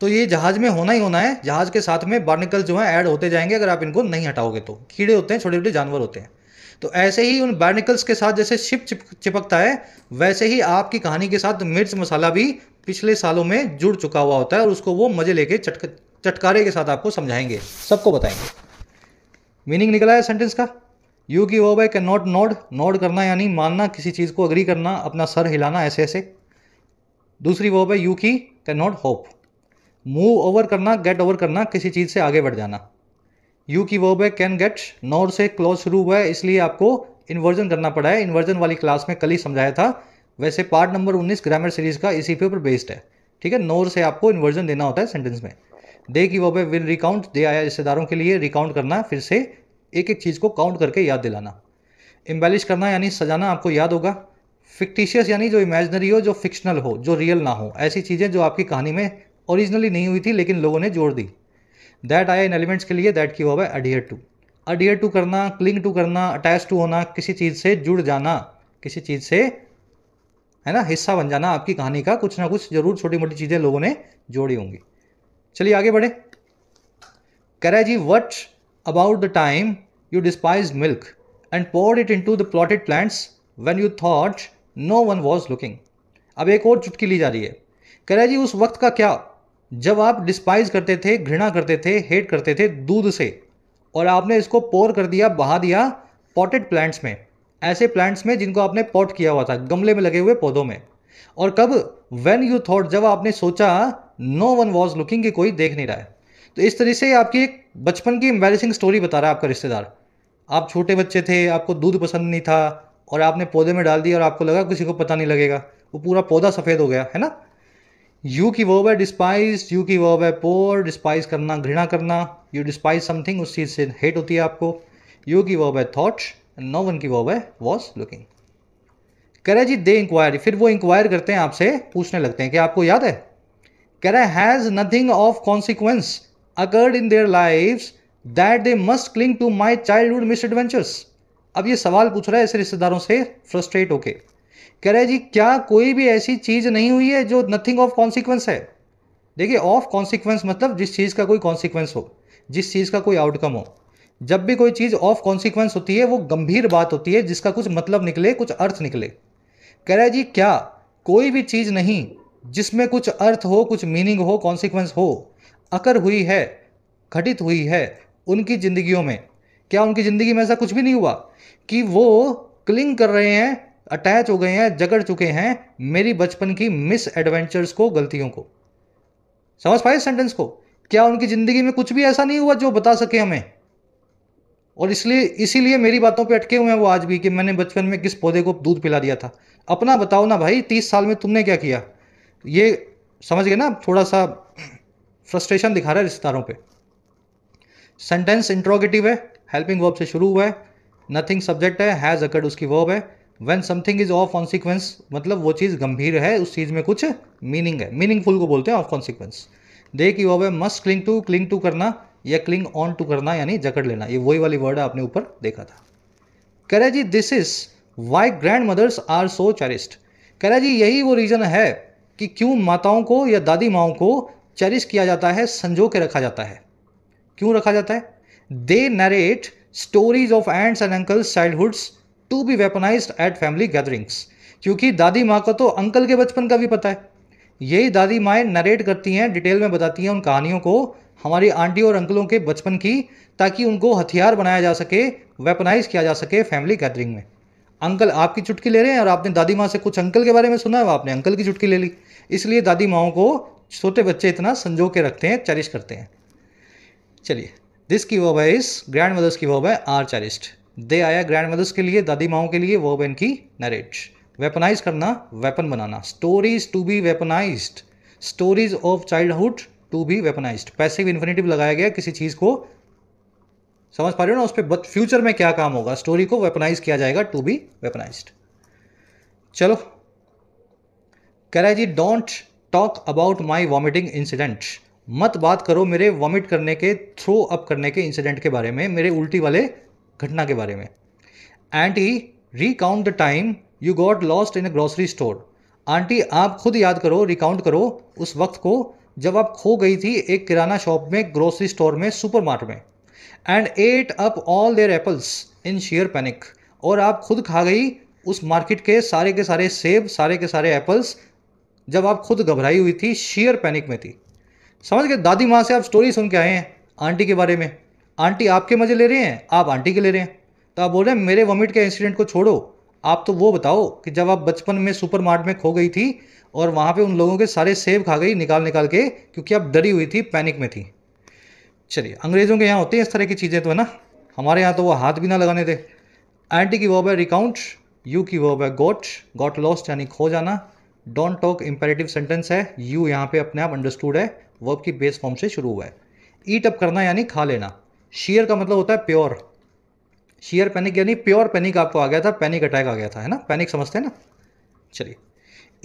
तो ये जहाज में होना ही होना है जहाज के साथ में बार्निकल जो है ऐड होते जाएंगे अगर आप इनको नहीं हटाओगे तो कीड़े होते हैं छोटे छोटे जानवर होते हैं तो ऐसे ही उन बार्निकल्स के साथ जैसे शिप चिप, चिपकता है वैसे ही आपकी कहानी के साथ मिर्च मसाला भी पिछले सालों में जुड़ चुका हुआ होता है और उसको वो मज़े लेके चटक चटकारे के साथ आपको समझाएंगे सबको बताएंगे मीनिंग निकला है सेंटेंस का यू की ओ बाई कैन नॉट नोड नोड करना यानी मानना किसी चीज़ को अग्री करना अपना सर हिलाना ऐसे ऐसे दूसरी वो बाई यू की can not hope move over करना गेट ओवर करना किसी चीज़ से आगे बढ़ जाना यू की वर्ब है कैन गेट नोर से क्लोज शुरू हुआ है इसलिए आपको इन्वर्जन करना पड़ा है इन्वर्जन वाली क्लास में कल ही समझाया था वैसे पार्ट नंबर 19 ग्रामर सीरीज का इसी पे ऊपर बेस्ड है ठीक है नोर से आपको इन्वर्जन देना होता है सेंटेंस में दे की वर्ब है विल रिकाउंट दे आया रिश्तेदारों के लिए रिकाउंट करना फिर से एक एक चीज़ को काउंट करके याद दिलाना एम्बेलिश करना यानी सजाना आपको याद होगा फिक्टिशियस यानी जो इमेजनरी हो जो फिक्शनल हो जो रियल ना हो ऐसी चीज़ें जो आपकी कहानी में ओरिजिनली नहीं हुई थी लेकिन लोगों ने जोड़ दी दैट आया इन एलिमेंट्स के लिए दैट की हुआ है अडियर टू अडियर टू करना क्लिंग टू करना अटैच टू होना किसी चीज़ से जुड़ जाना किसी चीज़ से है ना हिस्सा बन जाना आपकी कहानी का कुछ ना कुछ जरूर छोटी मोटी चीज़ें लोगों ने जोड़ी होंगी चलिए आगे बढ़े कह रहे जी what about the time you despise milk and poured it into the potted plants when you thought no one was looking अब एक और चुटकी ली जा रही है कह रहे जी उस वक्त का क्या जब आप डिस्पाइज करते थे घृणा करते थे हेट करते थे दूध से और आपने इसको पोर कर दिया बहा दिया पॉटेड प्लांट्स में ऐसे प्लांट्स में जिनको आपने पॉट किया हुआ था गमले में लगे हुए पौधों में और कब वेन यू थॉट जब आपने सोचा नो वन वॉज लुकिंग कि कोई देख नहीं रहा है तो इस तरह से आपकी एक बचपन की एम्बेसिंग स्टोरी बता रहा है आपका रिश्तेदार आप छोटे बच्चे थे आपको दूध पसंद नहीं था और आपने पौधे में डाल दिया और आपको लगा किसी को पता नहीं लगेगा वो पूरा पौधा सफ़ेद हो गया है ना यू की वर्ब है डिस्पाइज यू की वर्ब है पोर डिस्पाइज करना घृणा करना यू डिस्पाइज समथिंग उस चीज़ से हेट होती है आपको यू की वर्ब है एंड नो वन की वर्ब है वॉज लुकिंग करे जी दे इंक्वायरी फिर वो इंक्वायर करते हैं आपसे पूछने लगते हैं कि आपको याद है करे has nothing of consequence occurred in their life that they must cling to my childhood misadventures अब ये सवाल पूछ रहा है ऐसे रिश्तेदारों से फ्रस्ट्रेट होके कह रहे जी क्या कोई भी ऐसी चीज़ नहीं हुई है जो नथिंग ऑफ कॉन्सिक्वेंस है देखिए ऑफ कॉन्सिक्वेंस मतलब जिस चीज़ का कोई कॉन्सिक्वेंस हो जिस चीज़ का कोई आउटकम हो जब भी कोई चीज़ ऑफ कॉन्सिक्वेंस होती है वो गंभीर बात होती है जिसका कुछ मतलब निकले कुछ अर्थ निकले कह रहे जी क्या कोई भी चीज़ नहीं जिसमें कुछ अर्थ हो कुछ मीनिंग हो कॉन्सिक्वेंस हो अकर हुई है घटित हुई है उनकी ज़िंदगियों में क्या उनकी ज़िंदगी में ऐसा कुछ भी नहीं हुआ कि वो क्लिंग कर रहे हैं अटैच हो गए हैं जगड़ चुके हैं मेरी बचपन की मिस एडवेंचर्स को गलतियों को समझ पाए सेंटेंस को क्या उनकी ज़िंदगी में कुछ भी ऐसा नहीं हुआ जो बता सके हमें और इसलिए इसीलिए मेरी बातों पे अटके हुए हैं वो आज भी कि मैंने बचपन में किस पौधे को दूध पिला दिया था अपना बताओ ना भाई तीस साल में तुमने क्या किया ये समझ गए ना थोड़ा सा फ्रस्ट्रेशन दिखा रहा है रिश्तेदारों पे सेंटेंस इंट्रोगेटिव है हेल्पिंग वर्ब से शुरू हुआ है नथिंग सब्जेक्ट है हैज़ अकर्ड उसकी वर्ब है when something is of consequence मतलब वो चीज़ गंभीर है उस चीज़ में कुछ मीनिंग है मीनिंगफुल को बोलते हैं ऑफ कॉन्सिक्वेंस दे की वह must cling to cling to करना या क्लिंग ऑन टू करना यानी जकड़ लेना ये वही वाली वर्ड आपने ऊपर देखा था कह रहे जी this is why grandmothers are so cherished कह रहे जी यही वो रीज़न है कि क्यों माताओं को या दादी माओं को चेरिश किया जाता है संजो के रखा जाता है क्यों रखा जाता है they narrate stories of aunts and uncles childhoods to be weaponise at family gatherings क्योंकि दादी माँ को तो अंकल के बचपन का भी पता है यही दादी माएँ नरेट करती हैं डिटेल में बताती हैं उन कहानियों को हमारी आंटी और अंकलों के बचपन की ताकि उनको हथियार बनाया जा सके वेपनाइज किया जा सके फैमिली गैदरिंग में अंकल आपकी चुटकी ले रहे हैं और आपने दादी माँ से कुछ अंकल के बारे में सुना है आपने अंकल की चुटकी ले ली इसलिए दादी माओं को छोटे बच्चे इतना संजो के रखते हैं चैरिश करते हैं चलिए दिस की वो है इस ग्रैंड मदर्स की वॉब है आर चैरिस्ट दे आया ग्रैंड मदर्स के लिए दादी माओ के लिए वर्ब की नरेट वेपनाइज करना वेपन बनाना stories to be weaponise stories of childhood to be weaponise passive infinitive लगाया गया किसी चीज़ को समझ पा रहे हो ना उस पर फ्यूचर में क्या काम होगा स्टोरी को वेपनाइज किया जाएगा टू बी वेपनाइज चलो कह रहा है जी don't talk about my vomiting incident मत बात करो मेरे वॉमिट करने के थ्रो अप करने के इंसिडेंट के बारे में मेरे उल्टी वाले घटना के बारे में aunty recount the time you got lost in a grocery store aunty आप खुद याद करो रिकाउंट करो उस वक्त को जब आप खो गई थी एक किराना शॉप में ग्रोसरी स्टोर में मार्ट में and ate up all their apples in sheer panic और आप खुद खा गई उस मार्केट के सारे के सारे सेब सारे के सारे एप्पल्स जब आप खुद घबराई हुई थी शेयर पैनिक में थी समझ गए दादी माँ से आप स्टोरी सुन के आए हैं आंटी के बारे में आंटी आपके मज़े ले रहे हैं आप आंटी के ले रहे हैं तो आप बोल रहे हैं मेरे वॉमिट के इंसिडेंट को छोड़ो आप तो वो बताओ कि जब आप बचपन में सुपर मार्ट में खो गई थी और वहाँ पे उन लोगों के सारे सेब खा गई निकाल निकाल के क्योंकि आप डरी हुई थी पैनिक में थी चलिए अंग्रेज़ों के यहाँ होते हैं इस तरह की चीज़ें तो है ना हमारे यहाँ तो वो हाथ भी ना लगाने थे आंटी की वर्ब है रिकाउंट यू की वर्ब है गोट गॉट लॉस्ट यानी खो जाना डोंट टॉक इम्पेरेटिव सेंटेंस है यू यहाँ पे अपने आप अंडरस्टूड है वर्ब की बेस फॉर्म से शुरू हुआ है ईट अप करना यानी खा लेना शेयर का मतलब होता है प्योर शेयर पैनिक यानी प्योर पैनिक आपको आ गया था पैनिक अटैक आ गया था है ना पैनिक समझते हैं ना चलिए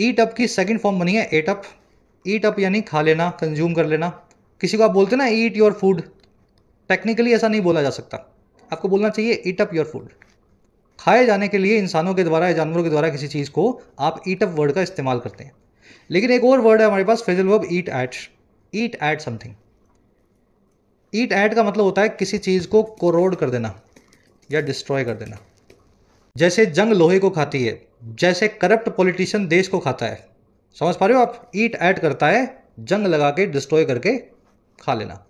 ईट अप की सेकंड फॉर्म बनी है एट अप ईट अप यानी खा लेना कंज्यूम कर लेना किसी को आप बोलते ना ईट योर फूड टेक्निकली ऐसा नहीं बोला जा सकता आपको बोलना चाहिए ईट अप योर फूड खाए जाने के लिए इंसानों के द्वारा या जानवरों के द्वारा किसी चीज़ को आप ईट अप वर्ड का इस्तेमाल करते हैं लेकिन एक और वर्ड है हमारे पास phrasal verb eat ate eat ate something eat ate का मतलब होता है किसी चीज़ को कोरोड कर देना या डिस्ट्रॉय कर देना जैसे जंग लोहे को खाती है जैसे करप्ट पॉलिटिशियन देश को खाता है समझ पा रहे हो आप ईट ऐड करता है जंग लगा के डिस्ट्रॉय करके खा लेना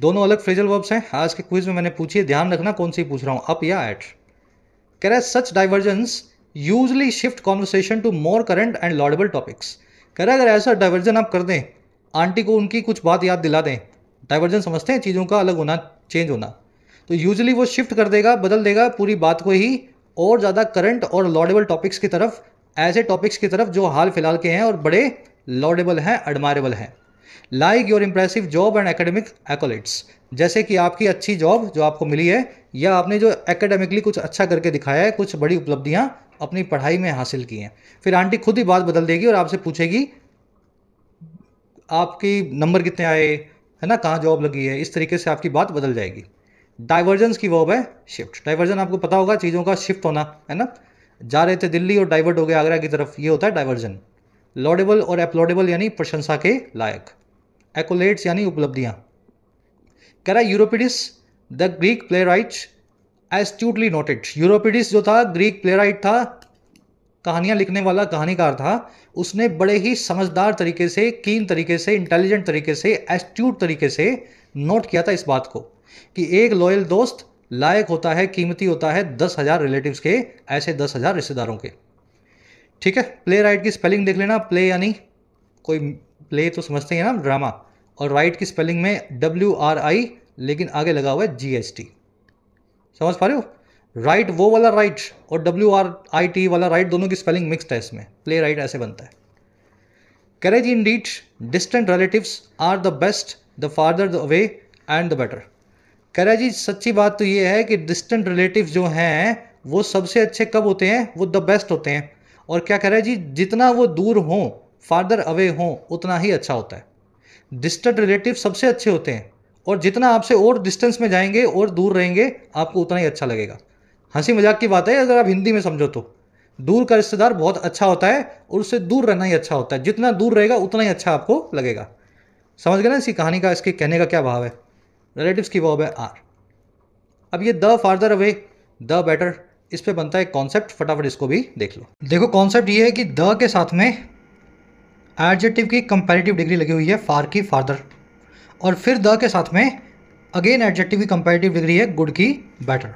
दोनों अलग फ्रेजल वर्ब्स हैं आज के क्विज में मैंने पूछी है ध्यान रखना कौन सी पूछ रहा हूँ अप या एट कह रहा है such divergence usually shift conversation to more current and laudable topics कह रहा है अगर ऐसा डाइवर्जन आप कर दें आंटी को उनकी कुछ बात याद दिला दें डाइवर्जन समझते हैं चीज़ों का अलग होना चेंज होना तो यूजली वो शिफ्ट कर देगा बदल देगा पूरी बात को ही और ज़्यादा करंट और लॉडेबल टॉपिक्स की तरफ ऐसे टॉपिक्स की तरफ जो हाल फिलहाल के हैं और बड़े लॉडेबल हैं एडमायरेबल हैं like your impressive job and academic accolades जैसे कि आपकी अच्छी जॉब जो आपको मिली है या आपने जो एकेडमिकली कुछ अच्छा करके दिखाया है कुछ बड़ी उपलब्धियाँ अपनी पढ़ाई में हासिल की हैं फिर आंटी खुद ही बात बदल देगी और आपसे पूछेगी आपकी नंबर कितने आए है ना कहाँ जॉब लगी है इस तरीके से आपकी बात बदल जाएगी डाइवर्जेंस की वर्ब है शिफ्ट डाइवर्जन आपको पता होगा चीज़ों का शिफ्ट होना है ना जा रहे थे दिल्ली और डाइवर्ट हो गए आगरा की तरफ ये होता है डाइवर्जन लॉडेबल और अपलॉडेबल यानी प्रशंसा के लायक एकोलेट्स यानी उपलब्धियाँ कह रहा है Euripides the Greek playwright astutely noted Euripides जो था ग्रीक प्ले था कहानियाँ लिखने वाला कहानीकार था उसने बड़े ही समझदार तरीके से कीन तरीके से इंटेलिजेंट तरीके से एस्ट्यूट तरीके से नोट किया था इस बात को कि एक लॉयल दोस्त लायक होता है कीमती होता है दस हज़ार रिलेटिव के ऐसे दस हज़ार रिश्तेदारों के ठीक है प्ले राइट की स्पेलिंग देख लेना प्ले यानी कोई प्ले तो समझते हैं ना ड्रामा और राइट की स्पेलिंग में डब्ल्यू आर आई लेकिन आगे लगा हुआ है जी एस टी समझ पा रहे हो राइट वो वाला राइट और W are I T E write दोनों की स्पेलिंग मिक्सड है इसमें प्ले राइट ऐसे बनता है जी indeed distant relatives are the best the farther the away and the better रहे जी सच्ची बात तो ये है कि डिस्टेंट रिलेटिव जो हैं वो सबसे अच्छे कब होते हैं वो द बेस्ट होते हैं और क्या कह रहे जी जितना वो दूर हों फार्दर अवे हों उतना ही अच्छा होता है डिस्टेंट रिलेटिव सबसे अच्छे होते हैं और जितना आपसे और डिस्टेंस में जाएंगे और दूर रहेंगे आपको उतना ही अच्छा लगेगा हंसी मजाक की बात है अगर आप हिंदी में समझो तो दूर का रिश्तेदार बहुत अच्छा होता है और उससे दूर रहना ही अच्छा होता है जितना दूर रहेगा उतना ही अच्छा आपको लगेगा समझ गए ना इसकी कहानी का इसके कहने का क्या भाव है रिलेटिव्स की भाव है आर अब ये the farther away the better इस पर बनता है कॉन्सेप्ट फटाफट इसको भी देख लो देखो कॉन्सेप्ट ये है कि द के साथ में एडजेटिव की कंपेरेटिव डिग्री लगी हुई है फार की फार्दर और फिर द के साथ में अगेन एडजेक्टिव की कंपेरेटिव डिग्री है गुड की बेटर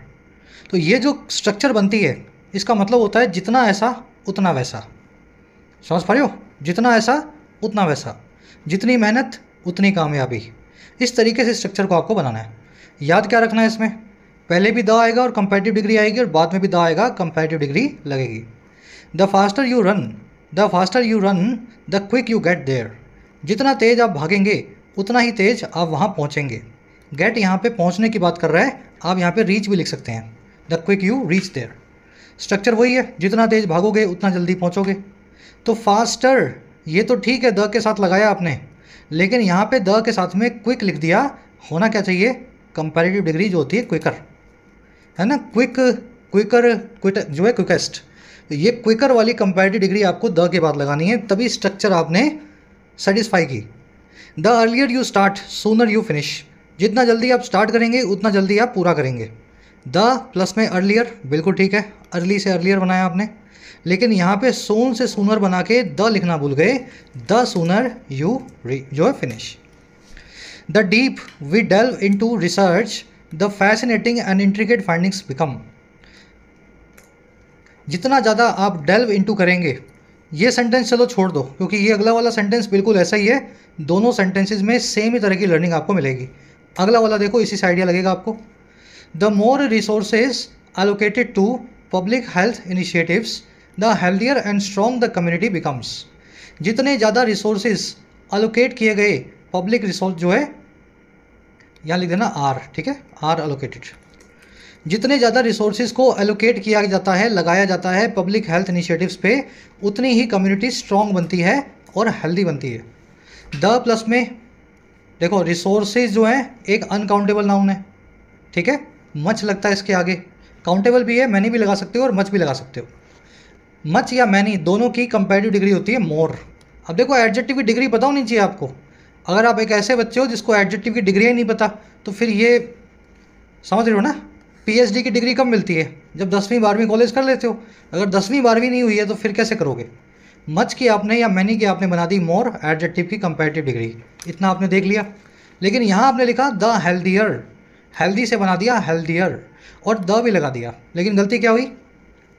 तो ये जो स्ट्रक्चर बनती है इसका मतलब होता है जितना ऐसा उतना वैसा समझ पा रहे हो जितना ऐसा उतना वैसा जितनी मेहनत उतनी कामयाबी इस तरीके से स्ट्रक्चर को आपको बनाना है याद क्या रखना है इसमें पहले भी द आएगा और कंपेरेटिव डिग्री आएगी और बाद में भी द आएगा कंपेटिव डिग्री लगेगी the faster you run the faster you run the quick you get there जितना तेज आप भागेंगे उतना ही तेज आप वहाँ पहुँचेंगे गेट यहाँ पे पहुँचने की बात कर रहा है आप यहाँ पे रीच भी लिख सकते हैं the quick you reach there structure वही है जितना तेज़ भागोगे उतना जल्दी पहुँचोगे तो फास्टर ये तो ठीक है द के साथ लगाया आपने लेकिन यहाँ पे द के साथ में क्विक लिख दिया होना क्या चाहिए कंपेरेटिव डिग्री जो होती है क्विकर है ना क्विक क्विकर क्विट जो है क्विकेस्ट तो ये क्विकर वाली कंपेरेटिव डिग्री आपको द के बाद लगानी है तभी स्ट्रक्चर आपने सेटिस्फाई की the earlier you start sooner you finish जितना जल्दी आप स्टार्ट करेंगे उतना जल्दी आप पूरा करेंगे द प्लस में अर्लियर बिल्कुल ठीक है अर्ली से अर्लियर बनाया आपने लेकिन यहाँ पे सोन से सोनर बना के द लिखना भूल गए the sooner you your finish the deep we delve into research the fascinating and intricate findings become जितना ज़्यादा आप डेल्व इंटू करेंगे ये सेंटेंस चलो छोड़ दो क्योंकि ये अगला वाला सेंटेंस बिल्कुल ऐसा ही है दोनों सेंटेंसेज में सेम ही तरह की लर्निंग आपको मिलेगी अगला वाला देखो इसी से आइडिया लगेगा आपको the more resources allocated to public health initiatives the healthier and strong the community becomes जितने ज़्यादा रिसोर्सेज अलोकेट किए गए पब्लिक रिसोर्स जो है यहाँ लिख देना आर ठीक है आर अलोकेटेड जितने ज़्यादा रिसोर्सेज को एलोकेट किया जाता है लगाया जाता है पब्लिक हेल्थ इनिशिएटिव्स पे उतनी ही कम्युनिटी स्ट्रांग बनती है और हेल्दी बनती है द प्लस में देखो रिसोर्सेज जो हैं एक अनकाउंटेबल नाउन है ठीक है मच लगता है इसके आगे काउंटेबल भी है मैनी भी लगा सकते हो और मच भी लगा सकते हो मच या मैनी दोनों की कंपेरेटिव डिग्री होती है मोर अब देखो एडजेक्टिव की डिग्री पता होनी चाहिए आपको अगर आप एक ऐसे बच्चे हो जिसको एडजेक्टिव की डिग्री ही नहीं पता तो फिर ये समझ रहे हो ना पीएचडी की डिग्री कब मिलती है जब दसवीं बारहवीं कॉलेज कर लेते हो अगर दसवीं बारहवीं नहीं हुई है तो फिर कैसे करोगे मच की आपने या मैनी की आपने बना दी मोर एडजेक्टिव की कंपेरेटिव डिग्री इतना आपने देख लिया लेकिन यहाँ आपने लिखा द हेल्दियर हेल्दी से बना दिया हेल्दियर और द भी लगा दिया लेकिन गलती क्या हुई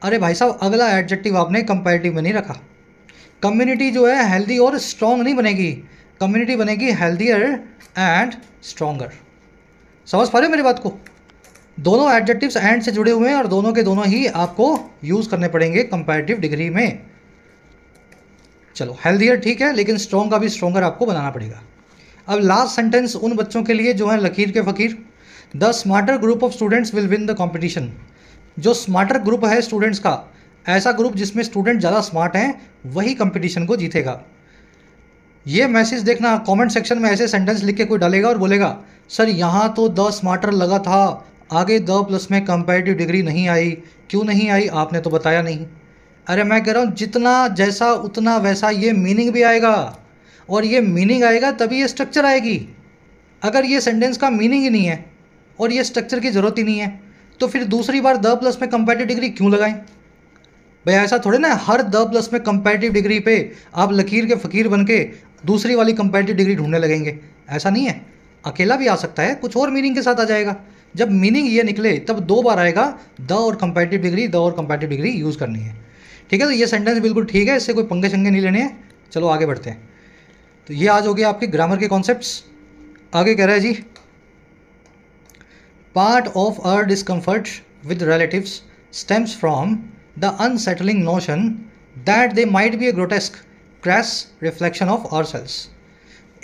अरे भाई साहब अगला एडजेक्टिव आपने कंपेरेटिव में नहीं रखा कम्युनिटी जो है हेल्दी और स्ट्रांग नहीं बनेगी कम्युनिटी बनेगी हेल्दियर एंड स्ट्रोंगर समझ पा रहे हो मेरी बात को दोनों एडजेक्टिव्स एंड से जुड़े हुए हैं और दोनों के दोनों ही आपको यूज़ करने पड़ेंगे कंपेरेटिव डिग्री में चलो हेल्दियर ठीक है लेकिन स्ट्रोंग का भी स्ट्रोंगर आपको बनाना पड़ेगा अब लास्ट सेंटेंस उन बच्चों के लिए जो है लकीर के फ़कीर the smarter group of students will win the competition जो स्मार्टर ग्रुप है स्टूडेंट्स का ऐसा ग्रुप जिसमें स्टूडेंट ज़्यादा स्मार्ट हैं वही कंपटीशन को जीतेगा ये मैसेज देखना कमेंट सेक्शन में ऐसे सेंटेंस लिख के कोई डालेगा और बोलेगा सर यहाँ तो द स्मार्टर लगा था आगे द प्लस में कंपेरेटिव डिग्री नहीं आई क्यों नहीं आई आपने तो बताया नहीं अरे मैं कह रहा हूँ जितना जैसा उतना वैसा ये मीनिंग भी आएगा और ये मीनिंग आएगा तभी ये स्ट्रक्चर आएगी अगर ये सेंटेंस का मीनिंग ही नहीं है और ये स्ट्रक्चर की ज़रूरत ही नहीं है तो फिर दूसरी बार द प्लस में कंपेटिव डिग्री क्यों लगाएं भैया ऐसा थोड़े ना हर द प्लस में कंपेटिव डिग्री पे आप लकीर के फ़कीर बन के दूसरी वाली कंपेटिव डिग्री ढूंढने लगेंगे ऐसा नहीं है अकेला भी आ सकता है कुछ और मीनिंग के साथ आ जाएगा जब मीनिंग ये निकले तब दो बार आएगा द और कंपेटिव डिग्री द और कंपेटिव डिग्री यूज़ करनी है ठीक है तो ये सेंटेंस बिल्कुल ठीक है इससे कोई पंगे शंगे नहीं लेने हैं चलो आगे बढ़ते हैं तो ये आज हो गया आपके ग्रामर के कॉन्सेप्ट आगे कह रहा है जी part of our discomfort with relative stems from the unsettling notion that they might be a grotesque crass reflection of ourselves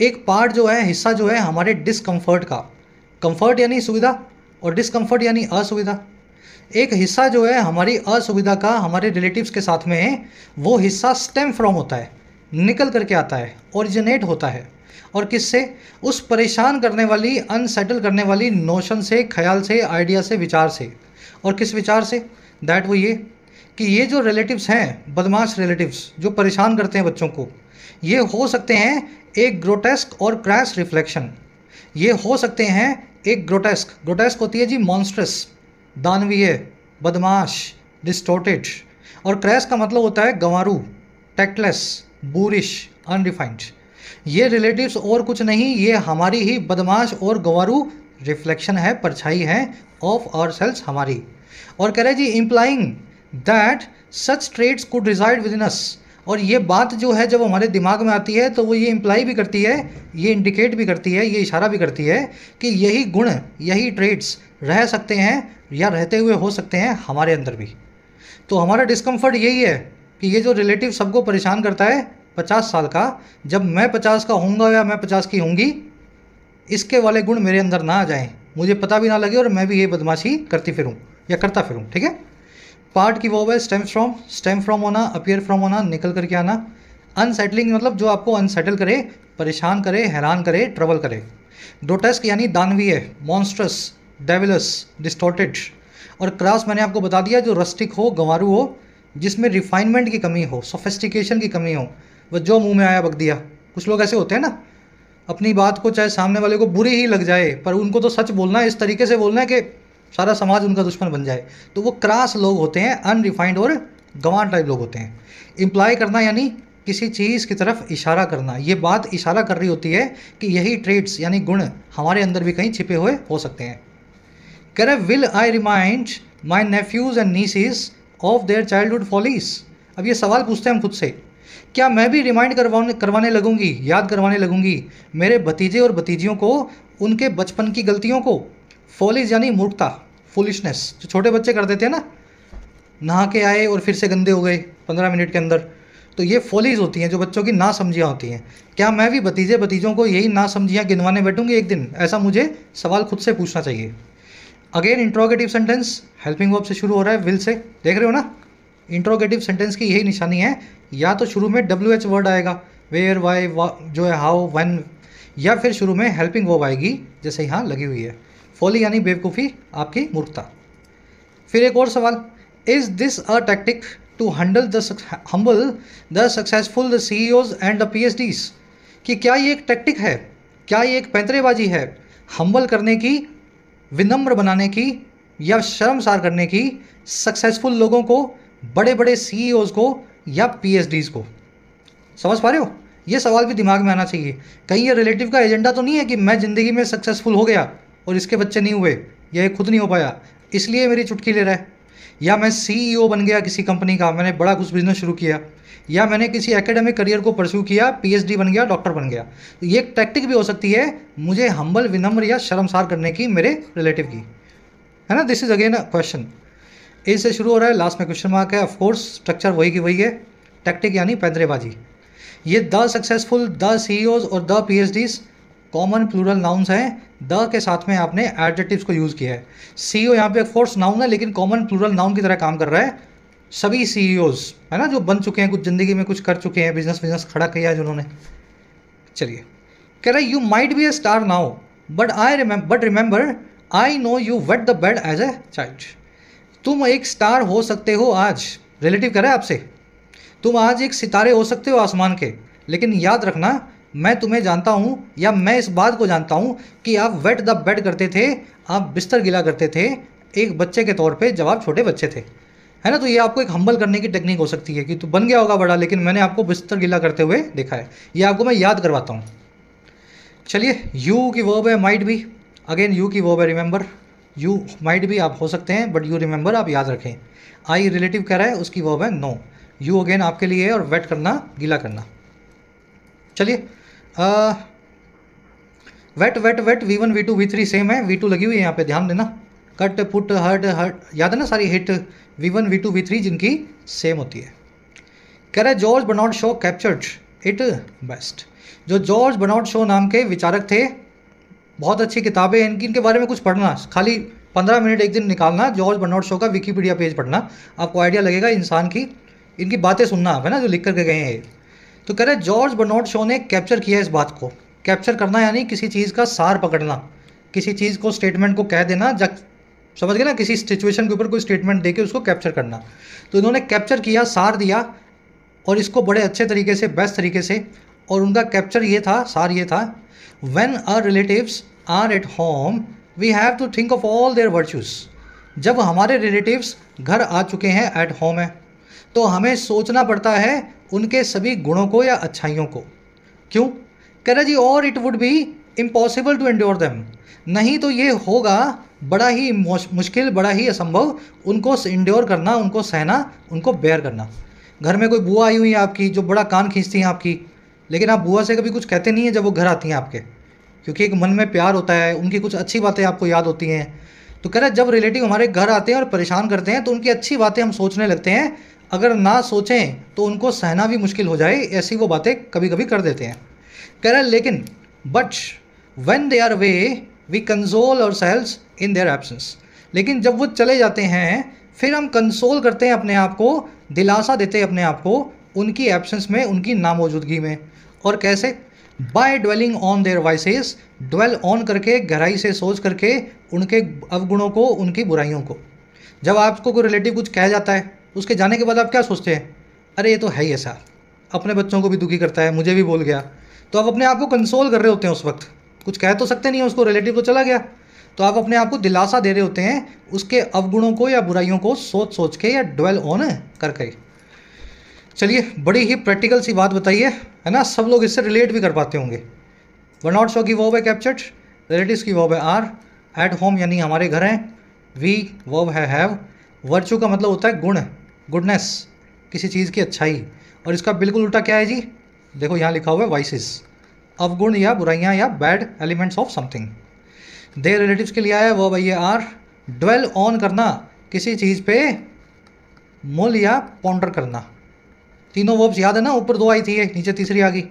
एक पार्ट जो है हिस्सा जो है हमारे डिसकम्फर्ट का कम्फर्ट यानी सुविधा और डिसकम्फर्ट यानी असुविधा एक हिस्सा जो है हमारी असुविधा का हमारे रिलेटिव्स के साथ में वो हिस्सा स्टेम फ्रॉम होता है निकल करके आता है ओरिजिनेट होता है और किससे उस परेशान करने वाली अनसेटल करने वाली नोशन से ख्याल से आइडिया से विचार से और किस विचार से दैट वो ये कि ये जो रिलेटिव्स हैं बदमाश रिलेटिव्स जो परेशान करते हैं बच्चों को ये हो सकते हैं एक ग्रोटेस्क और क्रैश रिफ्लेक्शन ये हो सकते हैं एक ग्रोटेस्क ग्रोटेस्क होती है जी मॉन्स्ट्रस दानवीय बदमाश डिस्टोटेड और क्रैश का मतलब होता है गंवारू टैक्टलेस बूरिश अनरिफाइंड ये रिलेटिव्स और कुछ नहीं ये हमारी ही बदमाश और गवारू रिफ्लेक्शन है परछाई है ऑफ आवर सेल्स हमारी और कह रहे जी implying that such traits could reside within us और ये बात जो है जब हमारे दिमाग में आती है तो वो ये इम्प्लाई भी करती है ये इंडिकेट भी करती है ये इशारा भी करती है कि यही गुण यही ट्रेड्स रह सकते हैं या रहते हुए हो सकते हैं हमारे अंदर भी तो हमारा डिस्कम्फर्ट यही है कि ये जो रिलेटिव सबको परेशान करता है पचास साल का जब मैं पचास का होऊंगा या मैं पचास की होंगी इसके वाले गुण मेरे अंदर ना आ जाएं मुझे पता भी ना लगे और मैं भी ये बदमाशी करती फिरूँ या करता फिरूँ ठीक है पार्ट की वो है स्टेम फ्रॉम स्टेम फ्रॉम होना अपियर फ्रॉम होना निकल करके आना अनसेटलिंग मतलब जो आपको अनसेटल करे परेशान करे हैरान करे ट्रबल करे ग्रोटेस्क यानी दानवीय मॉन्स्ट्रस डेवलस डिस्टोर्टेड और क्रास मैंने आपको बता दिया जो रस्टिक हो गंवारू हो जिसमें रिफाइनमेंट की कमी हो सोफेस्टिकेशन की कमी हो बस जो मुंह में आया बक दिया कुछ लोग ऐसे होते हैं ना अपनी बात को चाहे सामने वाले को बुरी ही लग जाए पर उनको तो सच बोलना है इस तरीके से बोलना है कि सारा समाज उनका दुश्मन बन जाए तो वो क्रास लोग होते हैं अनरिफाइंड और गंवान टाइप लोग होते हैं इम्प्लाई करना यानी किसी चीज़ की तरफ इशारा करना ये बात इशारा कर रही होती है कि यही ट्रेड्स यानी गुण हमारे अंदर भी कहीं छिपे हुए हो सकते हैं करे will I remind my nephews and nieces of their childhood follies अब ये सवाल पूछते हैं हम खुद से क्या मैं भी रिमाइंड करवाने करवाने लगूंगी याद करवाने लगूंगी मेरे भतीजे और भतीजियों को उनके बचपन की गलतियों को फॉलिज यानी मूर्खता फुलिशनेस जो छोटे बच्चे कर देते हैं ना नहा के आए और फिर से गंदे हो गए पंद्रह मिनट के अंदर तो ये फॉलिज होती हैं जो बच्चों की ना समझियाँ होती हैं क्या मैं भी भतीजे भतीजों को यही ना समझियाँ गिनवाने बैठूंगी एक दिन ऐसा मुझे सवाल खुद से पूछना चाहिए again interrogative sentence helping verb से शुरू हो रहा है विल से देख रहे हो ना इंट्रोगेटिव सेंटेंस की यही निशानी है या तो शुरू में डब्ल्यू एच वर्ड आएगा वेयर वाई जो है हाउ वन या फिर शुरू में हेल्पिंग वर्ब आएगी जैसे यहाँ लगी हुई है फोली यानी बेवकूफ़ी आपकी मूर्खता फिर एक और सवाल is this a tactic to handle the humble the successful the CEOs and the P H Ds कि क्या ये एक टैक्टिक है क्या ये एक पैंतरेबाजी है हम्बल करने की विनम्र बनाने की या शर्मसार करने की सक्सेसफुल लोगों को बड़े बड़े सी को या पी को समझ पा रहे हो ये सवाल भी दिमाग में आना चाहिए कहीं ये रिलेटिव का एजेंडा तो नहीं है कि मैं ज़िंदगी में सक्सेसफुल हो गया और इसके बच्चे नहीं हुए या ये खुद नहीं हो पाया इसलिए मेरी चुटकी ले रहा है या मैं सीईओ e बन गया किसी कंपनी का मैंने बड़ा कुछ बिजनेस शुरू किया या मैंने किसी एकेडमिक करियर को परस्यू किया पीएचडी बन गया डॉक्टर बन गया तो ये एक टैक्टिक भी हो सकती है मुझे हम्बल विनम्र या शर्मसार करने की मेरे रिलेटिव की है ना this is again a question A से शुरू हो रहा है लास्ट में क्वेश्चन मार्क है ऑफकोर्स स्ट्रक्चर वही की वही है टैक्टिक यानी पैंतरेबाजी ये द सक्सेसफुल द सी और the P common plural nouns हैं द के साथ में आपने एडजेटिव्स को यूज़ किया है सी ओ e यहाँ पे फोर्स नाउन है लेकिन कॉमन प्लूरल नाउन की तरह काम कर रहा है सभी सी e है ना जो बन चुके हैं कुछ ज़िंदगी में कुछ कर चुके हैं बिजनेस बिजनेस खड़ा किया है जिन्होंने चलिए कह रहा है you might be a star now but I रिमेम but remember I know you wet the bed as a child तुम एक स्टार हो सकते हो आज रिलेटिव कह आपसे तुम आज एक सितारे हो सकते हो आसमान के लेकिन याद रखना मैं तुम्हें जानता हूँ या मैं इस बात को जानता हूँ कि आप वेट द बेड करते थे आप बिस्तर गीला करते थे एक बच्चे के तौर पे जब आप छोटे बच्चे थे है ना तो ये आपको एक हम्बल करने की टेक्निक हो सकती है कि तो बन गया होगा बड़ा लेकिन मैंने आपको बिस्तर गीला करते हुए देखा है ये आपको मैं याद करवाता हूँ चलिए यू की वर्ब है माइट भी अगेन यू की वर्ब है रिमेंबर यू माइट भी आप हो सकते हैं बट यू रिमेंबर आप याद रखें आई रिलेटिव कह रहा है उसकी वर्ब है नो यू अगेन आपके लिए है और वेट करना गीला करना चलिए wet wet wet V one V two V three same है वी टू लगी हुई है यहाँ पे ध्यान देना कट पुट हर्ट हर्ट याद है ना सारी hit V one V two V three जिनकी सेम होती है कह रहे George Bernard Shaw captured it best जो जॉर्ज बनाउट शो नाम के विचारक थे बहुत अच्छी किताबें हैं इनकी इनके बारे में कुछ पढ़ना खाली पंद्रह मिनट एक दिन निकालना जॉर्ज बर्नौड शो का विकीपीडिया पेज पढ़ना आपको आइडिया लगेगा इंसान की इनकी बातें सुनना आप है ना जो लिख करके गए हैं तो कह रहे जॉर्ज बर्नौड शो ने कैप्चर किया इस बात को कैप्चर करना यानी किसी चीज़ का सार पकड़ना किसी चीज़ को स्टेटमेंट को कह देना जब समझ गए ना किसी सिचुएशन के ऊपर कोई स्टेटमेंट दे के उसको कैप्चर करना तो इन्होंने कैप्चर किया सार दिया और इसको बड़े अच्छे तरीके से बेस्ट तरीके से और उनका कैप्चर ये था सार ये था when our relatives are at home we have to think of all their virtues जब हमारे रिलेटिव्स घर आ चुके हैं एट होम है तो हमें सोचना पड़ता है उनके सभी गुणों को या अच्छाइयों को क्यों कह रहा जी और it would be impossible to endure them नहीं तो ये होगा बड़ा ही मुश्किल बड़ा ही असंभव उनको इंड्योर करना उनको सहना उनको बेयर करना घर में कोई बुआ आई हुई है आपकी जो बड़ा कान खींचती हैं आपकी लेकिन आप बुआ से कभी कुछ कहते नहीं हैं जब वो घर आती हैं आपके क्योंकि एक मन में प्यार होता है उनकी कुछ अच्छी बातें आपको याद होती हैं तो कह रहे जब रिलेटिव हमारे घर आते हैं और परेशान करते हैं तो उनकी अच्छी बातें हम सोचने लगते हैं अगर ना सोचें तो उनको सहना भी मुश्किल हो जाए ऐसी वो बातें कभी कभी कर देते हैं कह रहे लेकिन but when they are away we console ourselves in their absence लेकिन जब वो चले जाते हैं फिर हम कंसोल करते हैं अपने आप को दिलासा देते हैं अपने आप को उनकी एबसेंस में उनकी नामौजूदगी में और कैसे by dwelling on their vices dwell on करके गहराई से सोच करके उनके अवगुणों को उनकी बुराइयों को जब आपको कोई रिलेटिव कुछ कह जाता है उसके जाने के बाद आप क्या सोचते हैं अरे ये तो है ही ऐसा अपने बच्चों को भी दुखी करता है मुझे भी बोल गया तो आप अपने आप को कंसोल कर रहे होते हैं उस वक्त कुछ कह तो सकते नहीं है उसको रिलेटिव तो चला गया तो आप अपने आप को दिलासा दे रहे होते हैं उसके अवगुणों को या बुराइयों को सोच सोच के या ड्वेल ऑन करके चलिए बड़ी ही प्रैक्टिकल सी बात बताइए है ना सब लोग इससे रिलेट भी कर पाते होंगे वन नॉट सो की वो है कैप्चर्ड रिलेटिव की वॉब है आर एट होम यानी हमारे घर हैं वी वो है हैव वर्चू का मतलब होता है गुण गुडनेस किसी चीज़ की अच्छाई और इसका बिल्कुल उल्टा क्या है जी देखो यहाँ लिखा हुआ है वाइसिस अवगुण या बुराइयाँ या bad elements of something the relative के लिए आया वो भैया आर डवेल ऑन करना किसी चीज़ पे मूल या पॉन्डर करना तीनों वर्ब्स याद है ना ऊपर दो आई थी ये नीचे तीसरी आ गई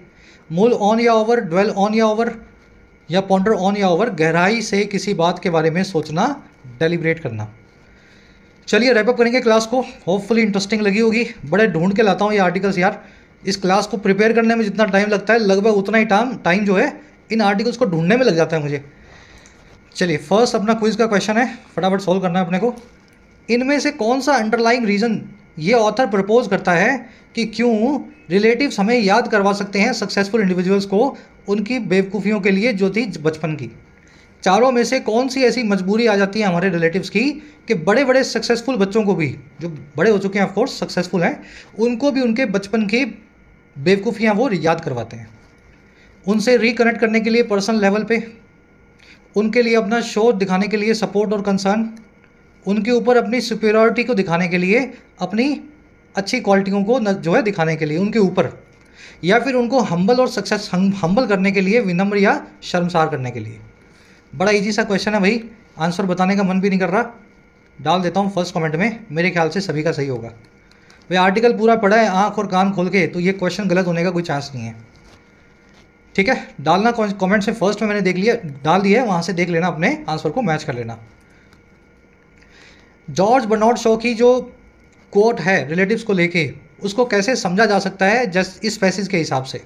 मूल ऑन या ओवर ड्वेल ऑन या ओवर या पॉन्डर ऑन या ओवर गहराई से किसी बात के बारे में सोचना डेलीब्रेट करना चलिए रैपअप करेंगे क्लास को होपफुली इंटरेस्टिंग लगी होगी बड़े ढूंढ के लाता हूँ ये आर्टिकल्स यार इस क्लास को प्रिपेयर करने में जितना टाइम लगता है लगभग उतना ही टाइम टाइम जो है इन आर्टिकल्स को ढूंढने में लग जाता है मुझे चलिए फर्स्ट अपना क्विज का क्वेश्चन है फटाफट सॉल्व करना है अपने को इनमें से कौन सा अंडरलाइंग रीज़न ये ऑथर प्रपोज करता है कि क्यों रिलेटिव्स हमें याद करवा सकते हैं सक्सेसफुल इंडिविजुअल्स को उनकी बेवकूफ़ियों के लिए जो थी बचपन की चारों में से कौन सी ऐसी मजबूरी आ जाती है हमारे रिलेटिव्स की कि बड़े बड़े सक्सेसफुल बच्चों को भी जो बड़े हो चुके हैं ऑफकोर्स सक्सेसफुल हैं उनको भी उनके बचपन की बेवकूफ़ियाँ वो याद करवाते हैं उनसे रिकनेक्ट करने के लिए पर्सनल लेवल पे उनके लिए अपना शो दिखाने के लिए सपोर्ट और कंसर्न उनके ऊपर अपनी सुपेरियॉरिटी को दिखाने के लिए अपनी अच्छी क्वालिटियों को जो है दिखाने के लिए उनके ऊपर या फिर उनको हम्बल और सक्सेस हम्बल करने के लिए विनम्र या शर्मसार करने के लिए बड़ा इजी सा क्वेश्चन है भाई आंसर बताने का मन भी नहीं कर रहा डाल देता हूँ फर्स्ट कमेंट में मेरे ख्याल से सभी का सही होगा वे आर्टिकल पूरा पढ़ा है आँख और कान खोल के तो ये क्वेश्चन गलत होने का कोई चांस नहीं है ठीक है डालना कमेंट से फर्स्ट में मैंने देख लिया डाल दिया है वहाँ से देख लेना अपने आंसर को मैच कर लेना जॉर्ज बर्नॉड शो की जो कोट है रिलेटिव्स को लेके उसको कैसे समझा जा सकता है जस्ट इस पैसेज के हिसाब से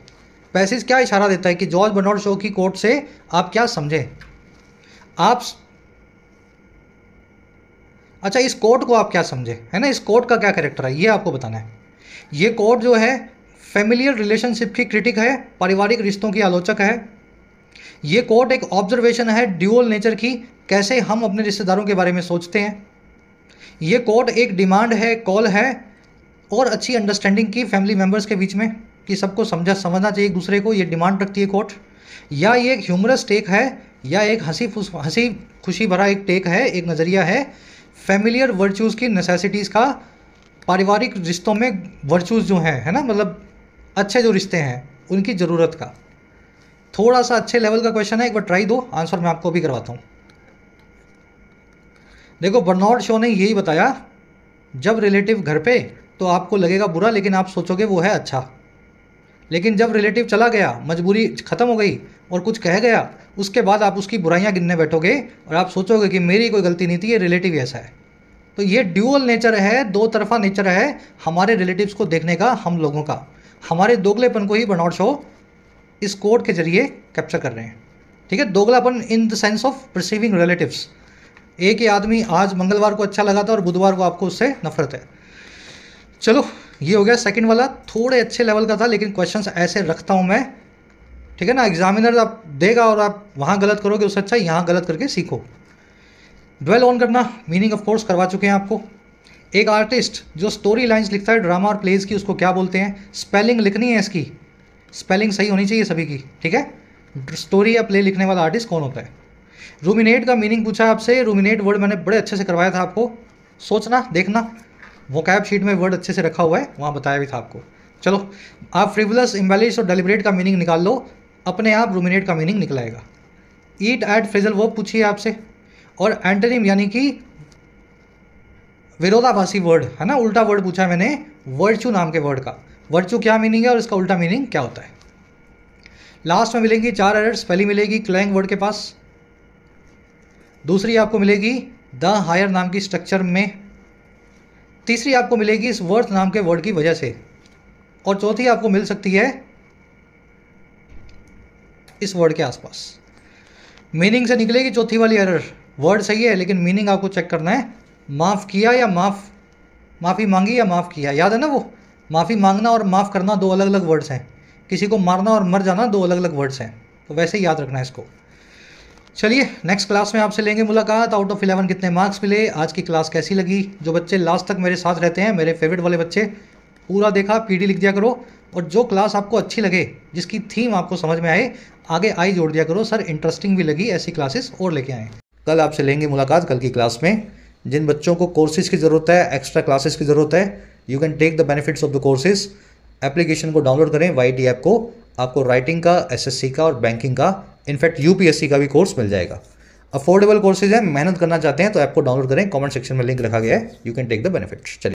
पैसेज क्या इशारा देता है कि जॉर्ज बर्नॉड शो की कोट से आप क्या समझें आप अच्छा इस कोट को आप क्या समझें है ना इस कोट का क्या करेक्टर है ये आपको बताना है ये कोट जो है फैमिलियर रिलेशनशिप की क्रिटिक है पारिवारिक रिश्तों की आलोचक है ये कोट एक ऑब्जर्वेशन है ड्यूअल नेचर की कैसे हम अपने रिश्तेदारों के बारे में सोचते हैं ये कोड एक डिमांड है कॉल है और अच्छी अंडरस्टैंडिंग की फैमिली मेम्बर्स के बीच में कि सबको समझा समझना चाहिए एक दूसरे को ये डिमांड रखती है कोर्ट या ये एक ह्यूमरस टेक है या एक हंसी हंसी खुशी भरा एक टेक है एक नज़रिया है फैमिलियर वर्चूज़ की नेसेसिटीज़ का पारिवारिक रिश्तों में वर्चूज़ जो हैं है ना मतलब अच्छे जो रिश्ते हैं उनकी ज़रूरत का थोड़ा सा अच्छे लेवल का क्वेश्चन है एक बार ट्राई दो आंसर मैं आपको भी करवाता हूँ देखो बर्नॉड शो ने यही बताया जब रिलेटिव घर पे तो आपको लगेगा बुरा लेकिन आप सोचोगे वो है अच्छा लेकिन जब रिलेटिव चला गया मजबूरी ख़त्म हो गई और कुछ कह गया उसके बाद आप उसकी बुराइयाँ गिनने बैठोगे और आप सोचोगे कि मेरी कोई गलती नहीं थी ये रिलेटिव ऐसा है तो ये ड्यूअल नेचर है दो तरफा नेचर है हमारे रिलेटिव्स को देखने का हम लोगों का हमारे दोगलेपन को ही बर्नौट शो इस कोड के जरिए कैप्चर कर रहे हैं ठीक है दोगलापन in the sense of perceiving relatives एक ही आदमी आज मंगलवार को अच्छा लगा था और बुधवार को आपको उससे नफरत है चलो ये हो गया सेकंड वाला थोड़े अच्छे लेवल का था लेकिन क्वेश्चन ऐसे रखता हूँ मैं ठीक है ना एग्जामिनर आप देगा और आप वहाँ गलत करोगे उससे अच्छा यहाँ गलत करके सीखो ड्वेल ऑन करना मीनिंग ऑफ कोर्स करवा चुके हैं आपको एक आर्टिस्ट जो स्टोरी लाइन्स लिखता है ड्रामा और प्लेज की उसको क्या बोलते हैं स्पेलिंग लिखनी है इसकी स्पेलिंग सही होनी चाहिए सभी की ठीक है स्टोरी या प्ले लिखने वाला आर्टिस्ट कौन होता है रूमिनेट का मीनिंग पूछा आपसे रूमिनेट वर्ड मैंने बड़े अच्छे से करवाया था आपको सोचना देखना वो कैब शीट में वर्ड अच्छे से रखा हुआ है वहाँ बताया भी था आपको चलो आप फ्रिवलस इम्बेलिश और डेलीबरेट का मीनिंग निकाल लो अपने आप रूमिनेट का मीनिंग निकलाएगा ईट एट फ्रिजल वर्ब पूछिए आपसे और एंटनिम यानी कि विरोधाभासी वर्ड है ना उल्टा वर्ड पूछा है मैंने वर्चू नाम के वर्ड का वर्चू क्या मीनिंग है और इसका उल्टा मीनिंग क्या होता है लास्ट में मिलेंगी चार एरर्स पहली मिलेगी क्लैंग वर्ड के पास दूसरी आपको मिलेगी द हायर नाम की स्ट्रक्चर में तीसरी आपको मिलेगी इस वर्थ नाम के वर्ड की वजह से और चौथी आपको मिल सकती है इस वर्ड के आसपास मीनिंग से निकलेगी चौथी वाली एरर वर्ड सही है लेकिन मीनिंग आपको चेक करना है माफ़ किया या माफ़ माफ़ी मांगी या माफ़ किया याद है ना वो माफ़ी मांगना और माफ़ करना दो अलग अलग वर्ड्स हैं किसी को मारना और मर जाना दो अलग अलग वर्ड्स हैं तो वैसे ही याद रखना है इसको चलिए नेक्स्ट क्लास में आपसे लेंगे मुलाकात आउट ऑफ इलेवन कितने मार्क्स मिले आज की क्लास कैसी लगी जो बच्चे लास्ट तक मेरे साथ रहते हैं मेरे फेवरेट वाले बच्चे पूरा देखा पीडी लिख दिया करो और जो क्लास आपको अच्छी लगे जिसकी थीम आपको समझ में आए आगे आई जोड़ दिया करो सर इंटरेस्टिंग भी लगी ऐसी क्लासेस और लेके आएँ कल आपसे लेंगे मुलाकात कल की क्लास में जिन बच्चों को कोर्सेज़ की ज़रूरत है एक्स्ट्रा क्लासेस की ज़रूरत है you can take the benefits of the courses application को डाउनलोड करें वाई ऐप को आपको राइटिंग का एस का और बैंकिंग का इनफैक्ट यूपीएससी का भी कोर्स मिल जाएगा अफोर्डेबल कोर्सेज है मेहनत करना चाहते हैं तो ऐप को डाउनलोड करें कमेंट सेक्शन में लिंक रखा गया है you can take the benefit चलिए